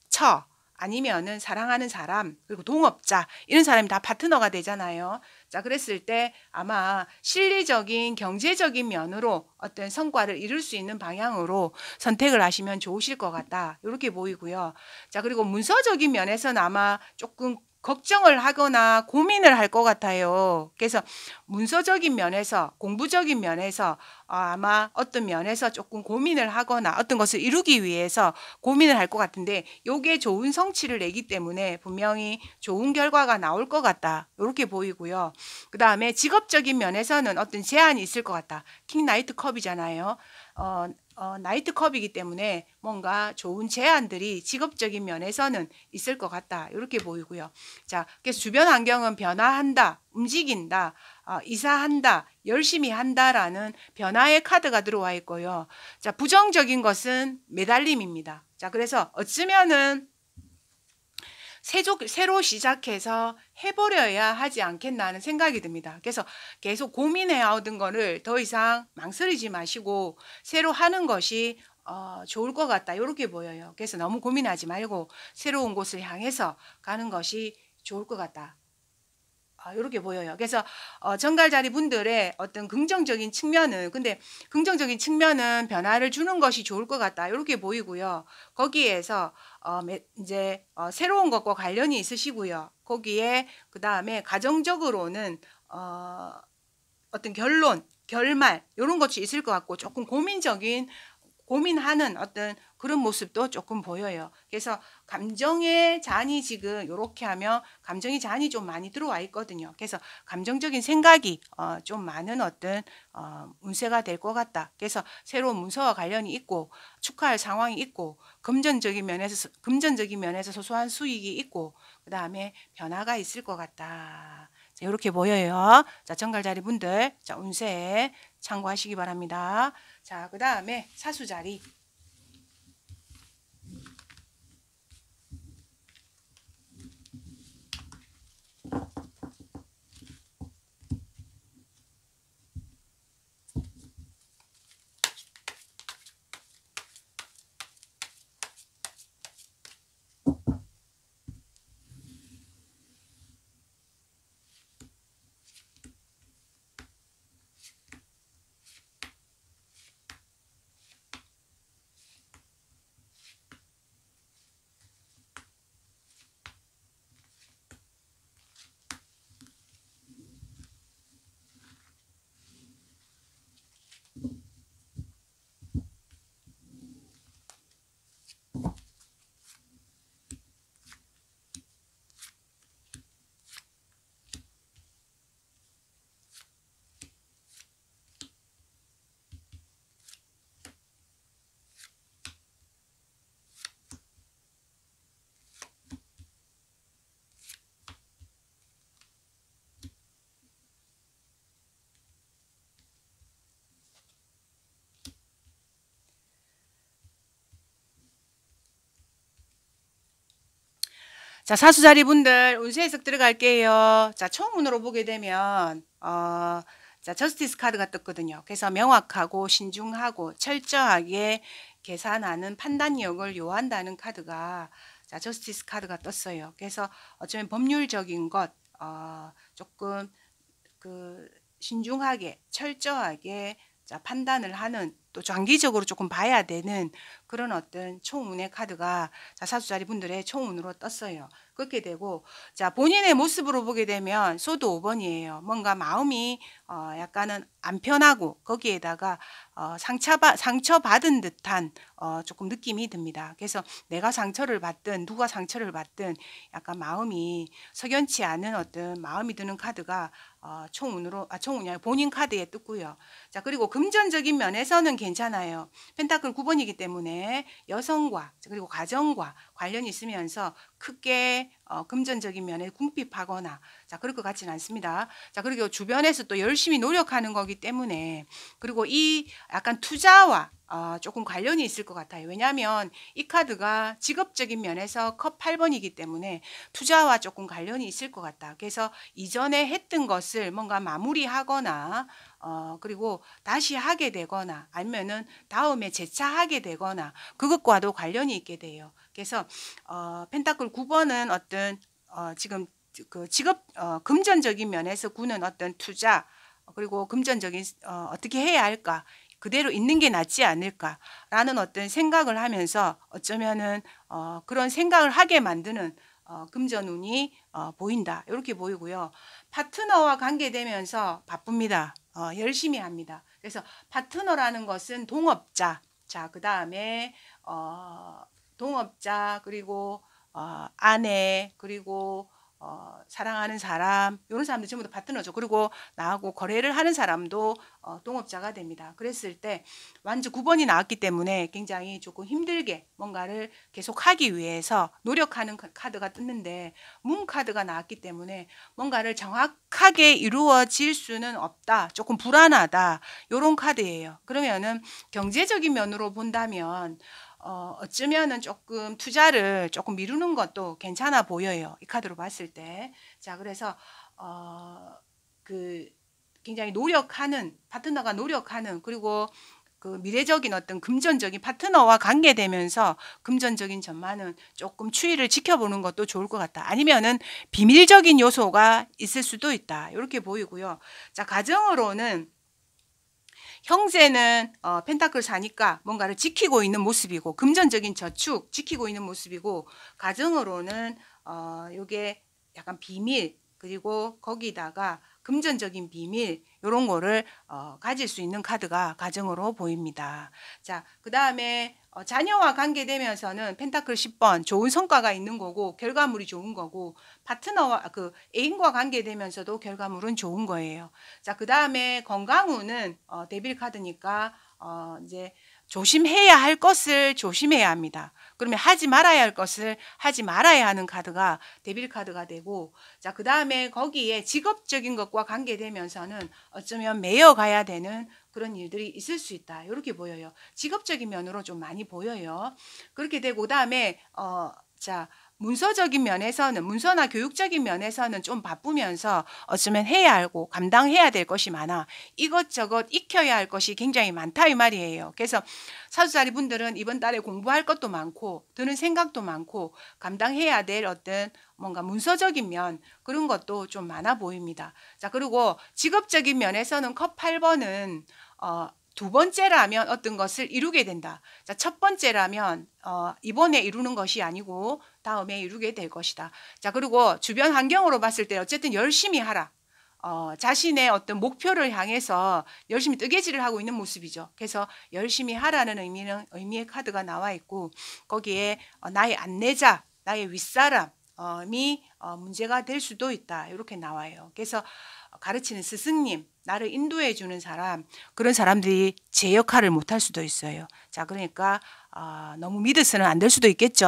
처 아니면은 사랑하는 사람 그리고 동업자 이런 사람이 다 파트너가 되잖아요. 자, 그랬을 때 아마 실리적인 경제적인 면으로 어떤 성과를 이룰 수 있는 방향으로 선택을 하시면 좋으실 것 같다. 이렇게 보이고요. 자, 그리고 문서적인 면에서는 아마 조금 걱정을 하거나 고민을 할 것 같아요. 그래서 문서적인 면에서 공부적인 면에서 어, 아마 어떤 면에서 조금 고민을 하거나 어떤 것을 이루기 위해서 고민을 할 것 같은데 이게 좋은 성취를 내기 때문에 분명히 좋은 결과가 나올 것 같다. 이렇게 보이고요. 그 다음에 직업적인 면에서는 어떤 제한이 있을 것 같다. 킹나이트 컵이잖아요. 어, 어, 나이트컵이기 때문에 뭔가 좋은 제안들이 직업적인 면에서는 있을 것 같다. 이렇게 보이고요. 자, 그래서 주변 환경은 변화한다, 움직인다, 어, 이사한다, 열심히 한다라는 변화의 카드가 들어와 있고요. 자, 부정적인 것은 매달림입니다. 자, 그래서 어쩌면은 새조, 새로 시작해서 해버려야 하지 않겠나 하는 생각이 듭니다. 그래서 계속 고민해 얻은 거를 더 이상 망설이지 마시고 새로 하는 것이 어, 좋을 것 같다 이렇게 보여요. 그래서 너무 고민하지 말고 새로운 곳을 향해서 가는 것이 좋을 것 같다 아, 이렇게 보여요. 그래서 어, 정갈자리 분들의 어떤 긍정적인 측면은 근데 긍정적인 측면은 변화를 주는 것이 좋을 것 같다. 이렇게 보이고요. 거기에서 어, 이제 어, 새로운 것과 관련이 있으시고요. 거기에 그 다음에 가정적으로는 어, 어떤 결론, 결말 이런 것이 있을 것 같고 조금 고민적인 고민하는 어떤 그런 모습도 조금 보여요. 그래서 감정의 잔이 지금 이렇게 하면 감정의 잔이 좀 많이 들어와 있거든요. 그래서 감정적인 생각이 어, 좀 많은 어떤 어, 운세가 될 것 같다. 그래서 새로운 문서와 관련이 있고 축하할 상황이 있고 금전적인 면에서 금전적인 면에서 소소한 수익이 있고 그 다음에 변화가 있을 것 같다. 자, 이렇게 보여요. 자, 정갈자리 분들, 자, 운세 참고하시기 바랍니다. 자, 그 다음에 사수자리. 자, 사수자리 분들 운세 해석 들어갈게요. 자, 총문으로 보게 되면 어, 자, 저스티스 카드가 떴거든요. 그래서 명확하고 신중하고 철저하게 계산하는 판단력을 요한다는 카드가 자, 저스티스 카드가 떴어요. 그래서 어쩌면 법률적인 것 어, 조금 그 신중하게 철저하게 자, 판단을 하는 또 장기적으로 조금 봐야 되는 그런 어떤 총운의 카드가 자 사수자리 분들의 총운으로 떴어요. 그렇게 되고 자 본인의 모습으로 보게 되면 소도 5번이에요. 뭔가 마음이 어, 약간은 안 편하고 거기에다가 어, 상처받, 상처받은 듯한 어, 조금 느낌이 듭니다. 그래서 내가 상처를 받든 누가 상처를 받든 약간 마음이 석연치 않은 어떤 마음이 드는 카드가 어, 총운으로 아 총운이 아니라 본인 카드에 뜨고요. 자 그리고 금전적인 면에서는 괜찮아요. 펜타클 9번이기 때문에 여성과 그리고 가정과 관련이 있으면서 크게 어, 금전적인 면에 궁핍하거나 자 그럴 것 같지는 않습니다. 자 그리고 주변에서 또 열심히 노력하는 거기 때문에 그리고 이 약간 투자와 어, 조금 관련이 있을 것 같아요. 왜냐하면 이 카드가 직업적인 면에서 컵 8번이기 때문에 투자와 조금 관련이 있을 것 같다. 그래서 이전에 했던 것을 뭔가 마무리하거나 어, 그리고 다시 하게 되거나 아니면은 다음에 재차하게 되거나 그것과도 관련이 있게 돼요. 그래서 어, 펜타클 9번은 어떤 어, 지금 그 직업 어, 금전적인 면에서 구는 어떤 투자 그리고 금전적인 어, 어떻게 해야 할까 그대로 있는 게 낫지 않을까라는 어떤 생각을 하면서 어쩌면은 어, 그런 생각을 하게 만드는 어, 금전운이 어, 보인다 이렇게 보이고요 파트너와 관계되면서 바쁩니다. 어, 열심히 합니다. 그래서 파트너라는 것은 동업자, 자, 그 다음에, 어, 동업자, 그리고, 어, 아내, 그리고, 어, 사랑하는 사람 이런 사람들 전부 다 파트너죠. 그리고 나하고 거래를 하는 사람도 어, 동업자가 됩니다. 그랬을 때 완주 9번이 나왔기 때문에 굉장히 조금 힘들게 뭔가를 계속하기 위해서 노력하는 카드가 뜨는데문 카드가 나왔기 때문에 뭔가를 정확하게 이루어질 수는 없다. 조금 불안하다. 이런 카드예요. 그러면은 경제적인 면으로 본다면 어, 어쩌면은 조금 투자를 조금 미루는 것도 괜찮아 보여요. 이 카드로 봤을 때. 자, 그래서, 어, 그, 굉장히 노력하는, 파트너가 노력하는, 그리고 그 미래적인 어떤 금전적인 파트너와 관계되면서 금전적인 전망은 조금 추이를 지켜보는 것도 좋을 것 같다. 아니면은 비밀적인 요소가 있을 수도 있다. 이렇게 보이고요. 자, 가정으로는 형제는 어, 펜타클 사니까 뭔가를 지키고 있는 모습이고 금전적인 저축 지키고 있는 모습이고 가정으로는 어 요게 약간 비밀 그리고 거기다가 금전적인 비밀 이런 거를 어, 가질 수 있는 카드가 가정으로 보입니다. 자, 그 다음에 어, 자녀와 관계되면서는 펜타클 10번 좋은 성과가 있는 거고 결과물이 좋은 거고 파트너와 그 애인과 관계되면서도 결과물은 좋은 거예요. 자, 그 다음에 건강운은 어, 데빌 카드니까 어, 이제 조심해야 할 것을 조심해야 합니다. 그러면 하지 말아야 할 것을 하지 말아야 하는 카드가 데빌 카드가 되고 자, 그다음에 거기에 직업적인 것과 관계되면서는 어쩌면 매여 가야 되는 그런 일들이 있을 수 있다. 이렇게 보여요. 직업적인 면으로 좀 많이 보여요. 그렇게 되고 그다음에 어 자, 문서적인 면에서는 문서나 교육적인 면에서는 좀 바쁘면서 어쩌면 해야 하고 감당해야 될 것이 많아 이것저것 익혀야 할 것이 굉장히 많다 이 말이에요. 그래서 사수자리 분들은 이번 달에 공부할 것도 많고 드는 생각도 많고 감당해야 될 어떤 뭔가 문서적인 면 그런 것도 좀 많아 보입니다. 자 그리고 직업적인 면에서는 컵 8번은 어, 두 번째라면 어떤 것을 이루게 된다. 자, 첫 번째라면 어, 이번에 이루는 것이 아니고 다음에 이루게 될 것이다. 자, 그리고 주변 환경으로 봤을 때 어쨌든 열심히 하라. 어, 자신의 어떤 목표를 향해서 열심히 뜨개질을 하고 있는 모습이죠. 그래서 열심히 하라는 의미는 의미의 카드가 나와 있고 거기에 어, 나의 안내자, 나의 윗사람이 어, 문제가 될 수도 있다. 이렇게 나와요. 그래서 가르치는 스승님, 나를 인도해 주는 사람, 그런 사람들이 제 역할을 못 할 수도 있어요. 자, 그러니까 어, 너무 믿어서는 안 될 수도 있겠죠.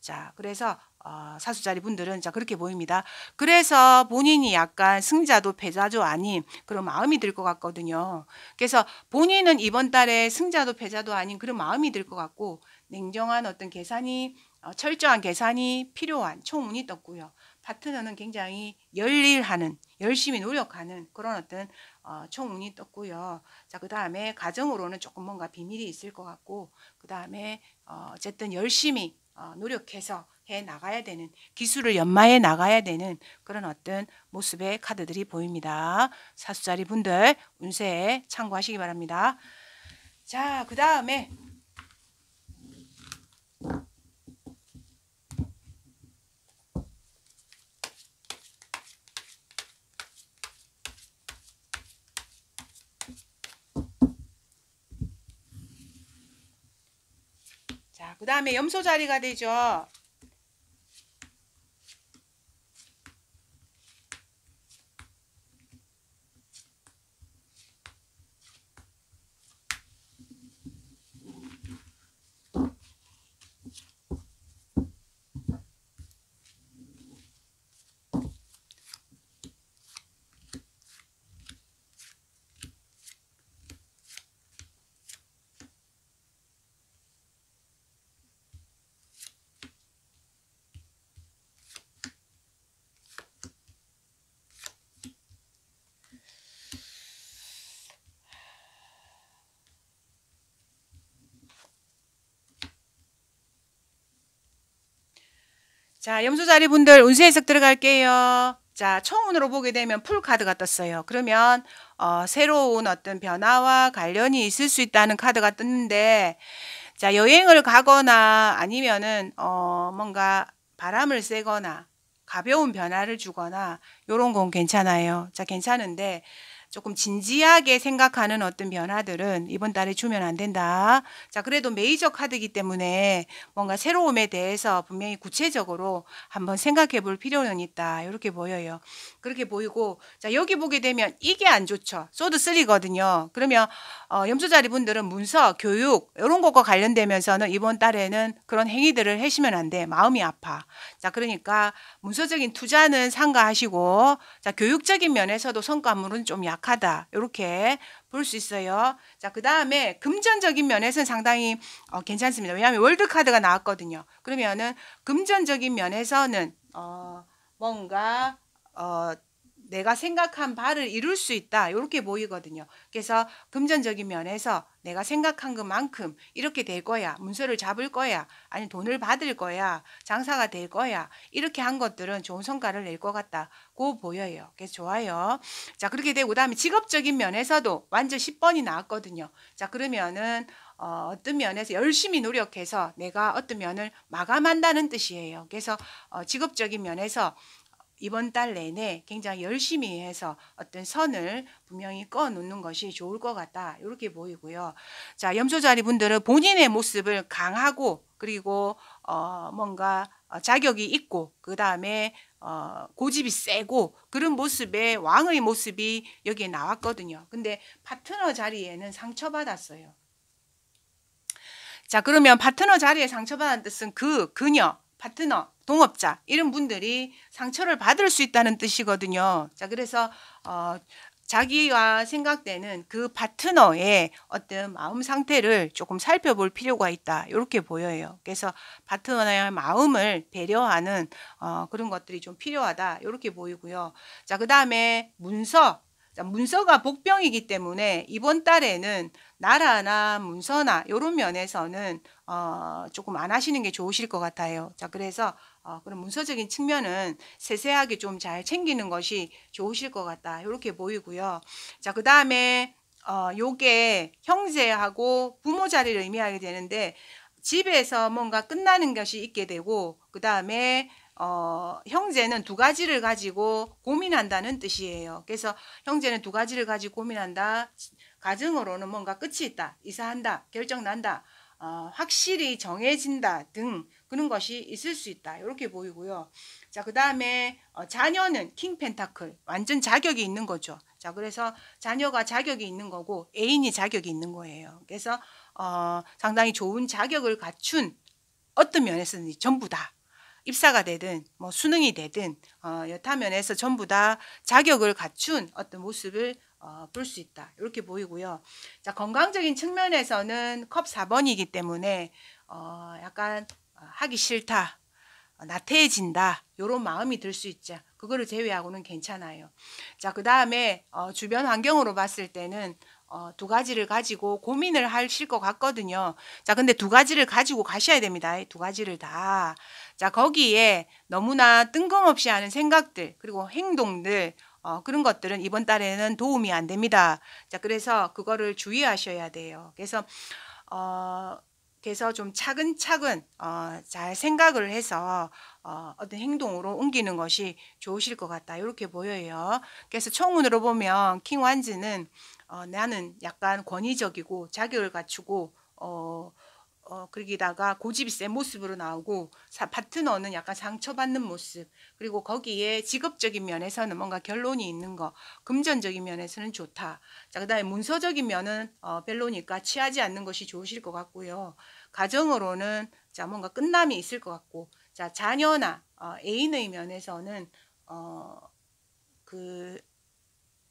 자, 그래서 어, 사수자리 분들은 자 그렇게 보입니다. 그래서 본인이 약간 승자도 패자도 아닌 그런 마음이 들 것 같거든요. 그래서 본인은 이번 달에 승자도 패자도 아닌 그런 마음이 들 것 같고 냉정한 어떤 계산이 어, 철저한 계산이 필요한 총운이 떴고요. 파트너는 굉장히 열일하는 열심히 노력하는 그런 어떤 어, 총운이 떴고요. 자, 그 다음에 가정으로는 조금 뭔가 비밀이 있을 것 같고, 그 다음에 어, 어쨌든 열심히 어, 노력해서 해 나가야 되는 기술을 연마해 나가야 되는 그런 어떤 모습의 카드들이 보입니다. 사수자리 분들 운세 참고하시기 바랍니다. 자, 그 다음에 그 다음에 염소 자리가 되죠. 자, 염소자리 분들 운세 해석 들어갈게요. 자, 청운으로 보게 되면 풀 카드가 떴어요. 그러면 어, 새로운 어떤 변화와 관련이 있을 수 있다는 카드가 떴는데 자, 여행을 가거나 아니면은 어, 뭔가 바람을 쐬거나 가벼운 변화를 주거나 요런 건 괜찮아요. 자, 괜찮은데 조금 진지하게 생각하는 어떤 변화들은 이번 달에 주면 안 된다. 자, 그래도 메이저 카드이기 때문에 뭔가 새로움에 대해서 분명히 구체적으로 한번 생각해 볼 필요는 있다. 이렇게 보여요. 그렇게 보이고 자, 여기 보게 되면 이게 안 좋죠. 소드 쓰리거든요. 그러면 어, 염소자리 분들은 문서, 교육 이런 것과 관련되면서는 이번 달에는 그런 행위들을 하시면 안 돼. 마음이 아파. 자, 그러니까 문서적인 투자는 상가하시고 자, 교육적인 면에서도 성과물은 좀 약. 약하다. 이렇게 볼 수 있어요. 자, 그 다음에 금전적인 면에서는 상당히 어, 괜찮습니다. 왜냐하면 월드카드가 나왔거든요. 그러면은 금전적인 면에서는 어, 뭔가 어, 내가 생각한 바를 이룰 수 있다 이렇게 보이거든요. 그래서 금전적인 면에서 내가 생각한 것만큼 이렇게 될 거야 문서를 잡을 거야 아니 돈을 받을 거야 장사가 될 거야 이렇게 한 것들은 좋은 성과를 낼 것 같다고 보여요. 그래서 좋아요. 자 그렇게 되고 다음에 직업적인 면에서도 완전 10번이 나왔거든요. 자 그러면은 어, 어떤 면에서 열심히 노력해서 내가 어떤 면을 마감한다는 뜻이에요. 그래서 어, 직업적인 면에서 이번 달 내내 굉장히 열심히 해서 어떤 선을 분명히 꺼놓는 것이 좋을 것 같다. 이렇게 보이고요. 자, 염소자리 분들은 본인의 모습을 강하고 그리고 어, 뭔가 어, 자격이 있고 그 다음에 어, 고집이 세고 그런 모습에 왕의 모습이 여기에 나왔거든요. 근데 파트너 자리에는 상처받았어요. 자 그러면 파트너 자리에 상처받은 뜻은 그 그녀 파트너, 동업자 이런 분들이 상처를 받을 수 있다는 뜻이거든요. 자, 그래서 어, 자기와 생각되는 그 파트너의 어떤 마음 상태를 조금 살펴볼 필요가 있다. 이렇게 보여요. 그래서 파트너의 마음을 배려하는 어, 그런 것들이 좀 필요하다. 이렇게 보이고요. 자, 그 다음에 문서, 문서가 복병이기 때문에 이번 달에는 나라나 문서나 이런 면에서는 어, 조금 안 하시는 게 좋으실 것 같아요. 자, 그래서 어, 그런 문서적인 측면은 세세하게 좀 잘 챙기는 것이 좋으실 것 같다. 이렇게 보이고요. 자, 그 다음에 어, 요게 형제하고 부모 자리를 의미하게 되는데 집에서 뭔가 끝나는 것이 있게 되고 그 다음에 어, 형제는 두 가지를 가지고 고민한다는 뜻이에요. 그래서 형제는 두 가지를 가지고 고민한다. 가정으로는 뭔가 끝이 있다. 이사한다. 결정난다. 어, 확실히 정해진다 등 그런 것이 있을 수 있다 이렇게 보이고요. 자그 다음에 어, 자녀는 킹 펜타클 완전 자격이 있는 거죠. 자 그래서 자녀가 자격이 있는 거고 애인이 자격이 있는 거예요. 그래서 어, 상당히 좋은 자격을 갖춘 어떤 면에서는 전부 다 입사가 되든 뭐 수능이 되든 어, 여타 면에서 전부 다 자격을 갖춘 어떤 모습을 어, 볼 수 있다 이렇게 보이고요. 자 건강적인 측면에서는 컵 4번이기 때문에 어, 약간 어, 하기 싫다, 어, 나태해진다 이런 마음이 들 수 있죠. 그거를 제외하고는 괜찮아요. 자그 다음에 어, 주변 환경으로 봤을 때는 어, 두 가지를 가지고 고민을 하실 것 같거든요. 자, 근데 두 가지를 가지고 가셔야 됩니다. 두 가지를 다. 자, 거기에 너무나 뜬금없이 하는 생각들, 그리고 행동들, 어, 그런 것들은 이번 달에는 도움이 안 됩니다. 자, 그래서 그거를 주의하셔야 돼요. 그래서, 어, 그래서 좀 차근차근, 어, 잘 생각을 해서, 어, 어떤 행동으로 옮기는 것이 좋으실 것 같다. 이렇게 보여요. 그래서 청운으로 보면 킹완즈는 어, 나는 약간 권위적이고 자격을 갖추고, 어, 어, 그 거기다가 고집이 센 모습으로 나오고 사, 파트너는 약간 상처받는 모습 그리고 거기에 직업적인 면에서는 뭔가 결론이 있는 거 금전적인 면에서는 좋다 자 그다음에 문서적인 면은 어, 별로니까 취하지 않는 것이 좋으실 것 같고요 가정으로는 자 뭔가 끝남이 있을 것 같고 자 자녀나 어, 애인의 면에서는 어, 그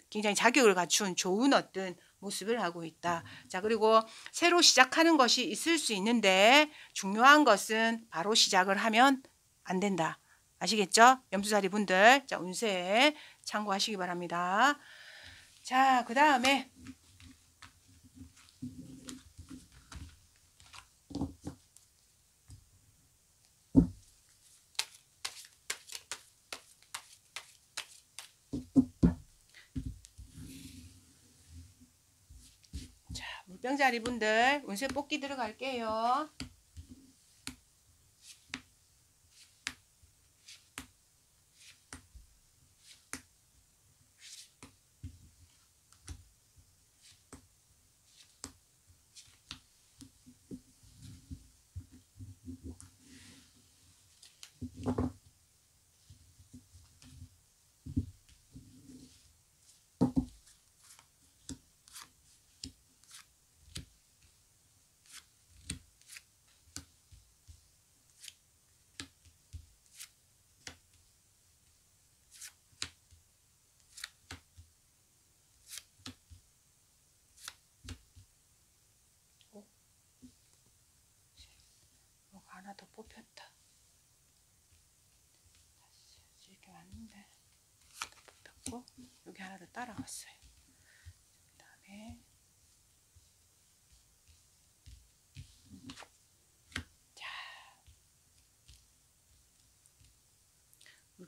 굉장히 자격을 갖춘 좋은 어떤 모습을 하고 있다. 자, 그리고 새로 시작하는 것이 있을 수 있는데 중요한 것은 바로 시작을 하면 안 된다. 아시겠죠? 염수자리 분들, 자, 운세 참고하시기 바랍니다. 자, 그 다음에 명자리 분들 운세 뽑기 들어갈게요.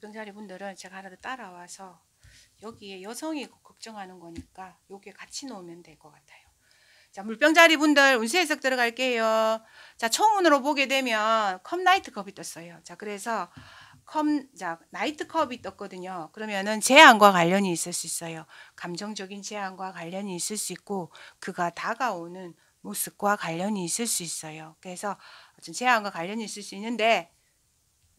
시자리 분들은 제가 하나 더 따라와서 여기에 여성이 걱정하는 거니까 여기에 같이 놓으면 될 것 같아요. 자, 물병자리 분들 운세 해석 들어갈게요. 자, 총운으로 보게 되면 컵나이트 컵이 떴어요. 자, 그래서 컵, 자, 나이트 컵이 떴거든요. 그러면은 제한과 관련이 있을 수 있어요. 감정적인 제한과 관련이 있을 수 있고 그가 다가오는 모습과 관련이 있을 수 있어요. 그래서 제한과 관련이 있을 수 있는데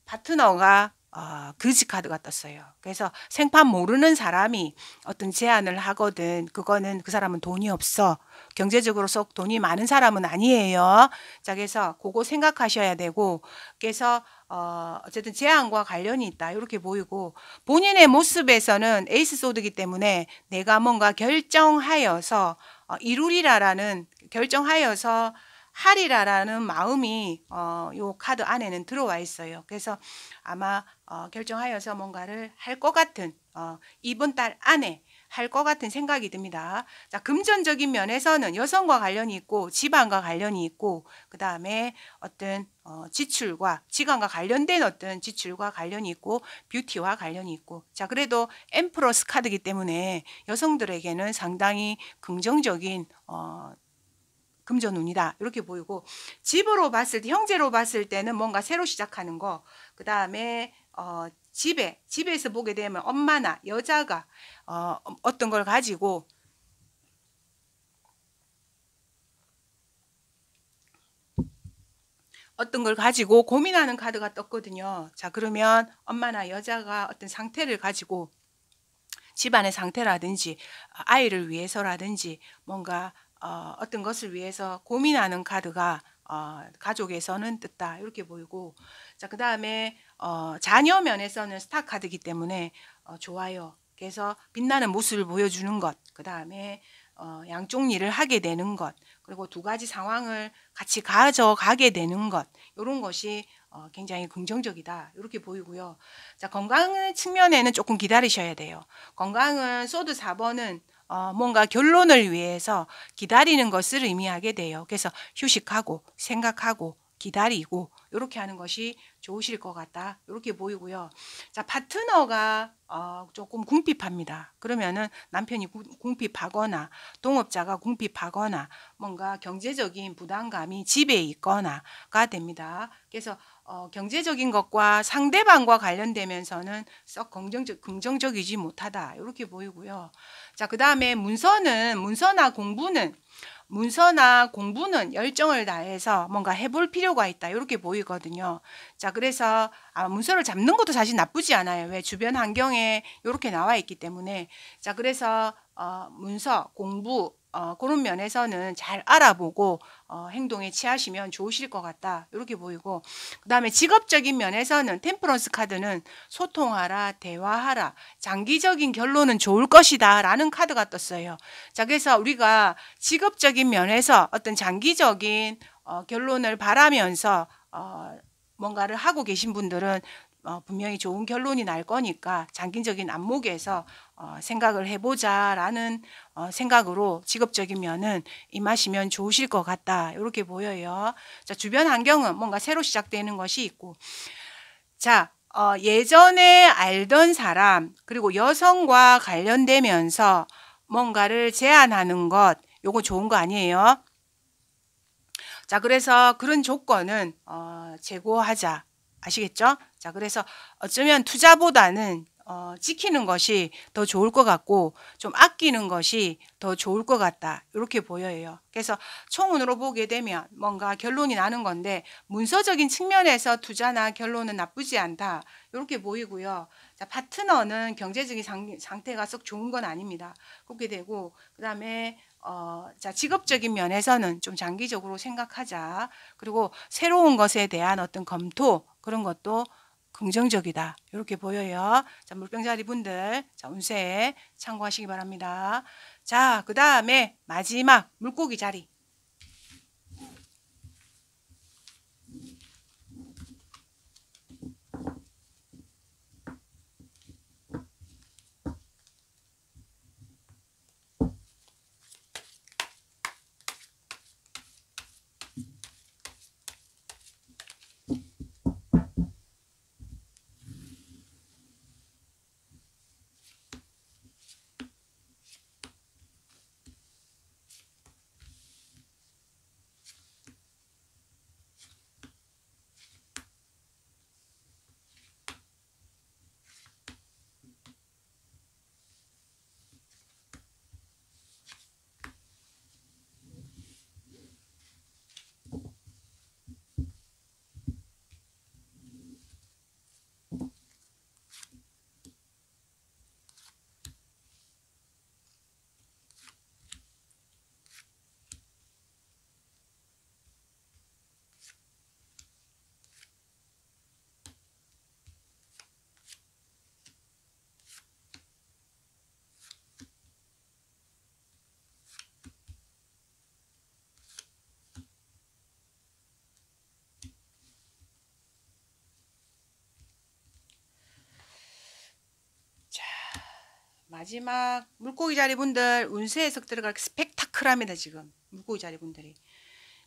파트너가 어, 거지 그 카드 같았어요. 그래서 생판 모르는 사람이 어떤 제안을 하거든 그거는 그 사람은 돈이 없어. 경제적으로 속 돈이 많은 사람은 아니에요. 자 그래서 그거 생각하셔야 되고 그래서 어, 어쨌든 제안과 관련이 있다 이렇게 보이고 본인의 모습에서는 에이스 소드기 때문에 내가 뭔가 결정하여서 어, 이루리라라는 결정하여서 하리라라는 마음이 어, 요 카드 안에는 들어와 있어요. 그래서 아마 어, 결정하여서 뭔가를 할 것 같은 어, 이번 달 안에 할 것 같은 생각이 듭니다. 자, 금전적인 면에서는 여성과 관련이 있고 집안과 관련이 있고 그 다음에 어떤 어, 지출과 지간과 관련된 어떤 지출과 관련이 있고 뷰티와 관련이 있고 자 그래도 엠프로스 카드기 때문에 여성들에게는 상당히 긍정적인 어, 금전운이다 이렇게 보이고 집으로 봤을 때 형제로 봤을 때는 뭔가 새로 시작하는 거그 다음에 어, 집에 집에서 보게 되면 엄마나 여자가 어, 어떤 걸 가지고 어떤 걸 가지고 고민하는 카드가 떴거든요. 자 그러면 엄마나 여자가 어떤 상태를 가지고 집안의 상태라든지 아이를 위해서라든지 뭔가 어, 어떤 것을 위해서 고민하는 카드가 어, 가족에서는 뜯다 이렇게 보이고 자 그 다음에 어, 자녀 면에서는 스타 카드이기 때문에 어, 좋아요. 그래서 빛나는 모습을 보여주는 것, 그 다음에 어, 양쪽 일을 하게 되는 것, 그리고 두 가지 상황을 같이 가져가게 되는 것, 이런 것이 어, 굉장히 긍정적이다 이렇게 보이고요. 자 건강 측면에는 조금 기다리셔야 돼요. 건강은 소드 4번은 어, 뭔가 결론을 위해서 기다리는 것을 의미하게 돼요. 그래서 휴식하고 생각하고 기다리고 이렇게 하는 것이 좋으실 것 같다. 이렇게 보이고요. 자, 파트너가 어, 조금 궁핍합니다. 그러면은 남편이 궁핍하거나 동업자가 궁핍하거나 뭔가 경제적인 부담감이 집에 있거나가 됩니다. 그래서 어, 경제적인 것과 상대방과 관련되면서는 썩 긍정적, 긍정적이지 못하다. 이렇게 보이고요. 자, 그 다음에 문서는, 문서나 공부는 문서나 공부는 열정을 다해서 뭔가 해볼 필요가 있다. 이렇게 보이거든요. 자, 그래서 아, 문서를 잡는 것도 사실 나쁘지 않아요. 왜 주변 환경에 이렇게 나와 있기 때문에. 자, 그래서 어, 문서, 공부, 어, 그런 면에서는 잘 알아보고 어, 행동에 취하시면 좋으실 것 같다 이렇게 보이고 그 다음에 직업적인 면에서는 템퍼런스 카드는 소통하라 대화하라 장기적인 결론은 좋을 것이다 라는 카드가 떴어요 자 그래서 우리가 직업적인 면에서 어떤 장기적인 어, 결론을 바라면서 어, 뭔가를 하고 계신 분들은 어, 분명히 좋은 결론이 날 거니까 장기적인 안목에서 어, 생각을 해보자라는 어, 생각으로 직업적이면은 임하시면 좋으실 것 같다 이렇게 보여요. 자 주변 환경은 뭔가 새로 시작되는 것이 있고 자 어, 예전에 알던 사람 그리고 여성과 관련되면서 뭔가를 제안하는 것 요거 좋은 거 아니에요. 자 그래서 그런 조건은 어, 제고하자 아시겠죠? 자, 그래서 어쩌면 투자보다는 어, 지키는 것이 더 좋을 것 같고 좀 아끼는 것이 더 좋을 것 같다 이렇게 보여요. 그래서 총운으로 보게 되면 뭔가 결론이 나는 건데 문서적인 측면에서 투자나 결론은 나쁘지 않다 이렇게 보이고요. 자, 파트너는 경제적인 상, 상태가 썩 좋은 건 아닙니다. 그렇게 되고 그 다음에 어, 자, 직업적인 면에서는 좀 장기적으로 생각하자. 그리고 새로운 것에 대한 어떤 검토 그런 것도 긍정적이다. 이렇게 보여요. 자, 물병자리 분들, 자, 운세 참고하시기 바랍니다. 자, 그 다음에 마지막 물고기 자리. 마지막 물고기 자리분들 운세 해석 들어갈 스펙타클합니다 지금 물고기 자리분들이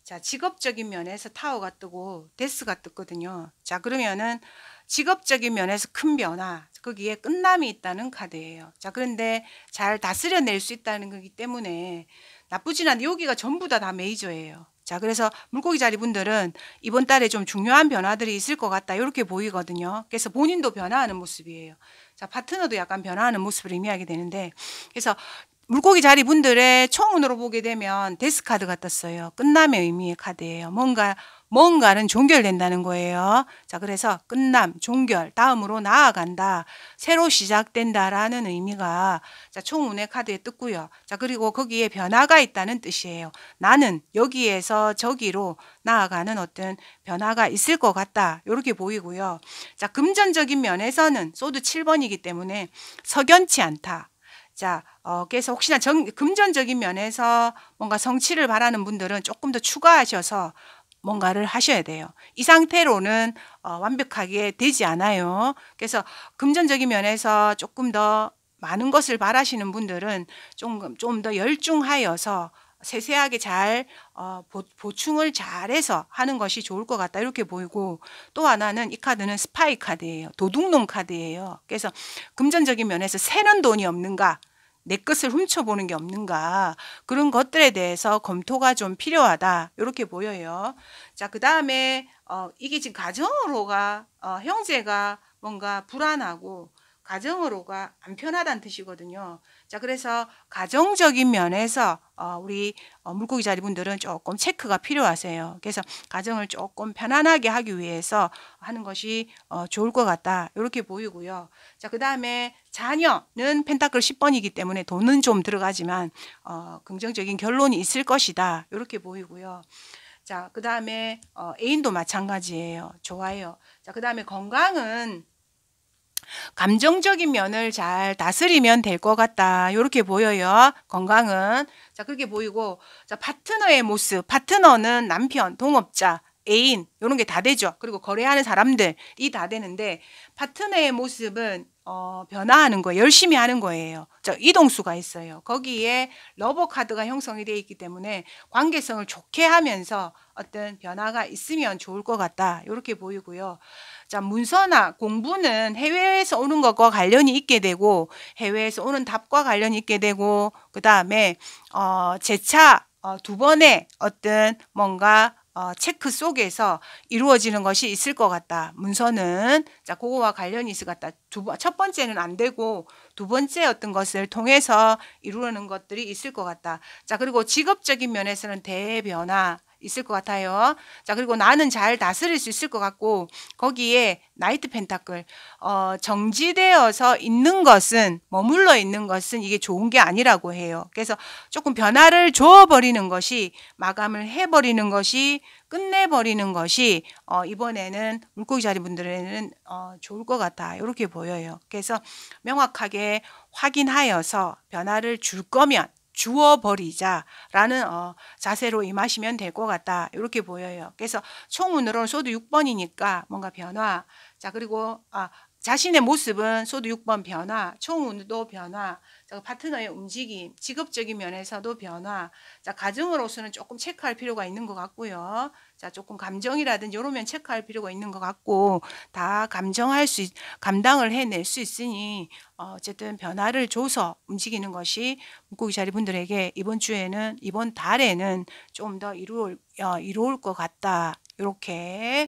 자 직업적인 면에서 타워가 뜨고 데스가 뜨거든요 자 그러면은 직업적인 면에서 큰 변화 거기에 끝남이 있다는 카드예요 자 그런데 잘 다스려낼 수 있다는 거기 때문에 나쁘진 않은데 여기가 전부 다 다 메이저예요 자 그래서 물고기 자리분들은 이번 달에 좀 중요한 변화들이 있을 것 같다 이렇게 보이거든요 그래서 본인도 변화하는 모습이에요 자, 파트너도 약간 변화하는 모습을 의미하게 되는데 그래서 물고기 자리 분들의 총운으로 보게 되면 데스카드 같았어요. 끝남의 의미의 카드예요. 뭔가 뭔가는 종결된다는 거예요. 자, 그래서 끝남, 종결, 다음으로 나아간다, 새로 시작된다라는 의미가 자, 총운의 카드에 뜨고요 자, 그리고 거기에 변화가 있다는 뜻이에요. 나는 여기에서 저기로 나아가는 어떤 변화가 있을 것 같다. 이렇게 보이고요. 자, 금전적인 면에서는 소드 7번이기 때문에 석연치 않다. 자, 어, 그래서 혹시나 정, 금전적인 면에서 뭔가 성취를 바라는 분들은 조금 더 추가하셔서 뭔가를 하셔야 돼요. 이 상태로는 어, 완벽하게 되지 않아요. 그래서 금전적인 면에서 조금 더 많은 것을 바라시는 분들은 조금 좀 더 열중하여서 세세하게 잘 어, 보, 충을 잘해서 하는 것이 좋을 것 같다 이렇게 보이고 또 하나는 이 카드는 스파이 카드예요 도둑놈 카드예요 그래서 금전적인 면에서 새는 돈이 없는가 내 것을 훔쳐보는 게 없는가 그런 것들에 대해서 검토가 좀 필요하다 이렇게 보여요. 자그 다음에 어, 이게 지금 가정으로가 어, 형제가 뭔가 불안하고 가정으로가 안 편하다는 뜻이거든요. 자 그래서 가정적인 면에서 어, 우리 어, 물고기 자리분들은 조금 체크가 필요하세요. 그래서 가정을 조금 편안하게 하기 위해서 하는 것이 어, 좋을 것 같다. 이렇게 보이고요. 자, 그 다음에 자녀는 펜타클 10번이기 때문에 돈은 좀 들어가지만 어, 긍정적인 결론이 있을 것이다. 이렇게 보이고요. 자, 그 다음에 어, 애인도 마찬가지예요. 좋아요. 자, 그 다음에 건강은 감정적인 면을 잘 다스리면 될 것 같다. 이렇게 보여요. 건강은. 자, 그렇게 보이고. 자, 파트너의 모습. 파트너는 남편, 동업자, 애인, 이런 게 다 되죠. 그리고 거래하는 사람들, 이 다 되는데, 파트너의 모습은 어, 변화하는 거예요. 열심히 하는 거예요. 저 이동수가 있어요. 거기에 러버 카드가 형성이 되어 있기 때문에 관계성을 좋게 하면서 어떤 변화가 있으면 좋을 것 같다. 이렇게 보이고요. 자, 문서나 공부는 해외에서 오는 것과 관련이 있게 되고 해외에서 오는 답과 관련이 있게 되고 그다음에 어, 재차 어, 두 번의 어떤 뭔가 어, 체크 속에서 이루어지는 것이 있을 것 같다. 문서는 자 그거와 관련이 있을 것 같다. 두, 첫 번째는 안 되고 두 번째 어떤 것을 통해서 이루는 것들이 있을 것 같다. 자 그리고 직업적인 면에서는 대변화 있을 것 같아요. 자 그리고 나는 잘 다스릴 수 있을 것 같고 거기에 나이트 펜타클 어, 정지되어서 있는 것은 머물러 있는 것은 이게 좋은 게 아니라고 해요. 그래서 조금 변화를 줘버리는 것이 마감을 해버리는 것이 끝내버리는 것이 어, 이번에는 물고기 자리 분들에는 어, 좋을 것 같다 이렇게 보여요. 그래서 명확하게 확인하여서 변화를 줄 거면 주어버리자라는 어, 자세로 임하시면 될 것 같다. 이렇게 보여요. 그래서 총운으로는 소드 6번이니까 뭔가 변화. 자, 그리고 아, 자신의 모습은 소드 6번 변화, 총운도 변화, 어, 파트너의 움직임, 직업적인 면에서도 변화, 자, 가정으로서는 조금 체크할 필요가 있는 것 같고요. 자, 조금 감정이라든지 이런 면 체크할 필요가 있는 것 같고, 다 감정할 수, 있, 감당을 해낼 수 있으니, 어, 어쨌든 변화를 줘서 움직이는 것이 물고기 자리 분들에게 이번 주에는, 이번 달에는 좀 더 이루어, 이루올 것 같다. 이렇게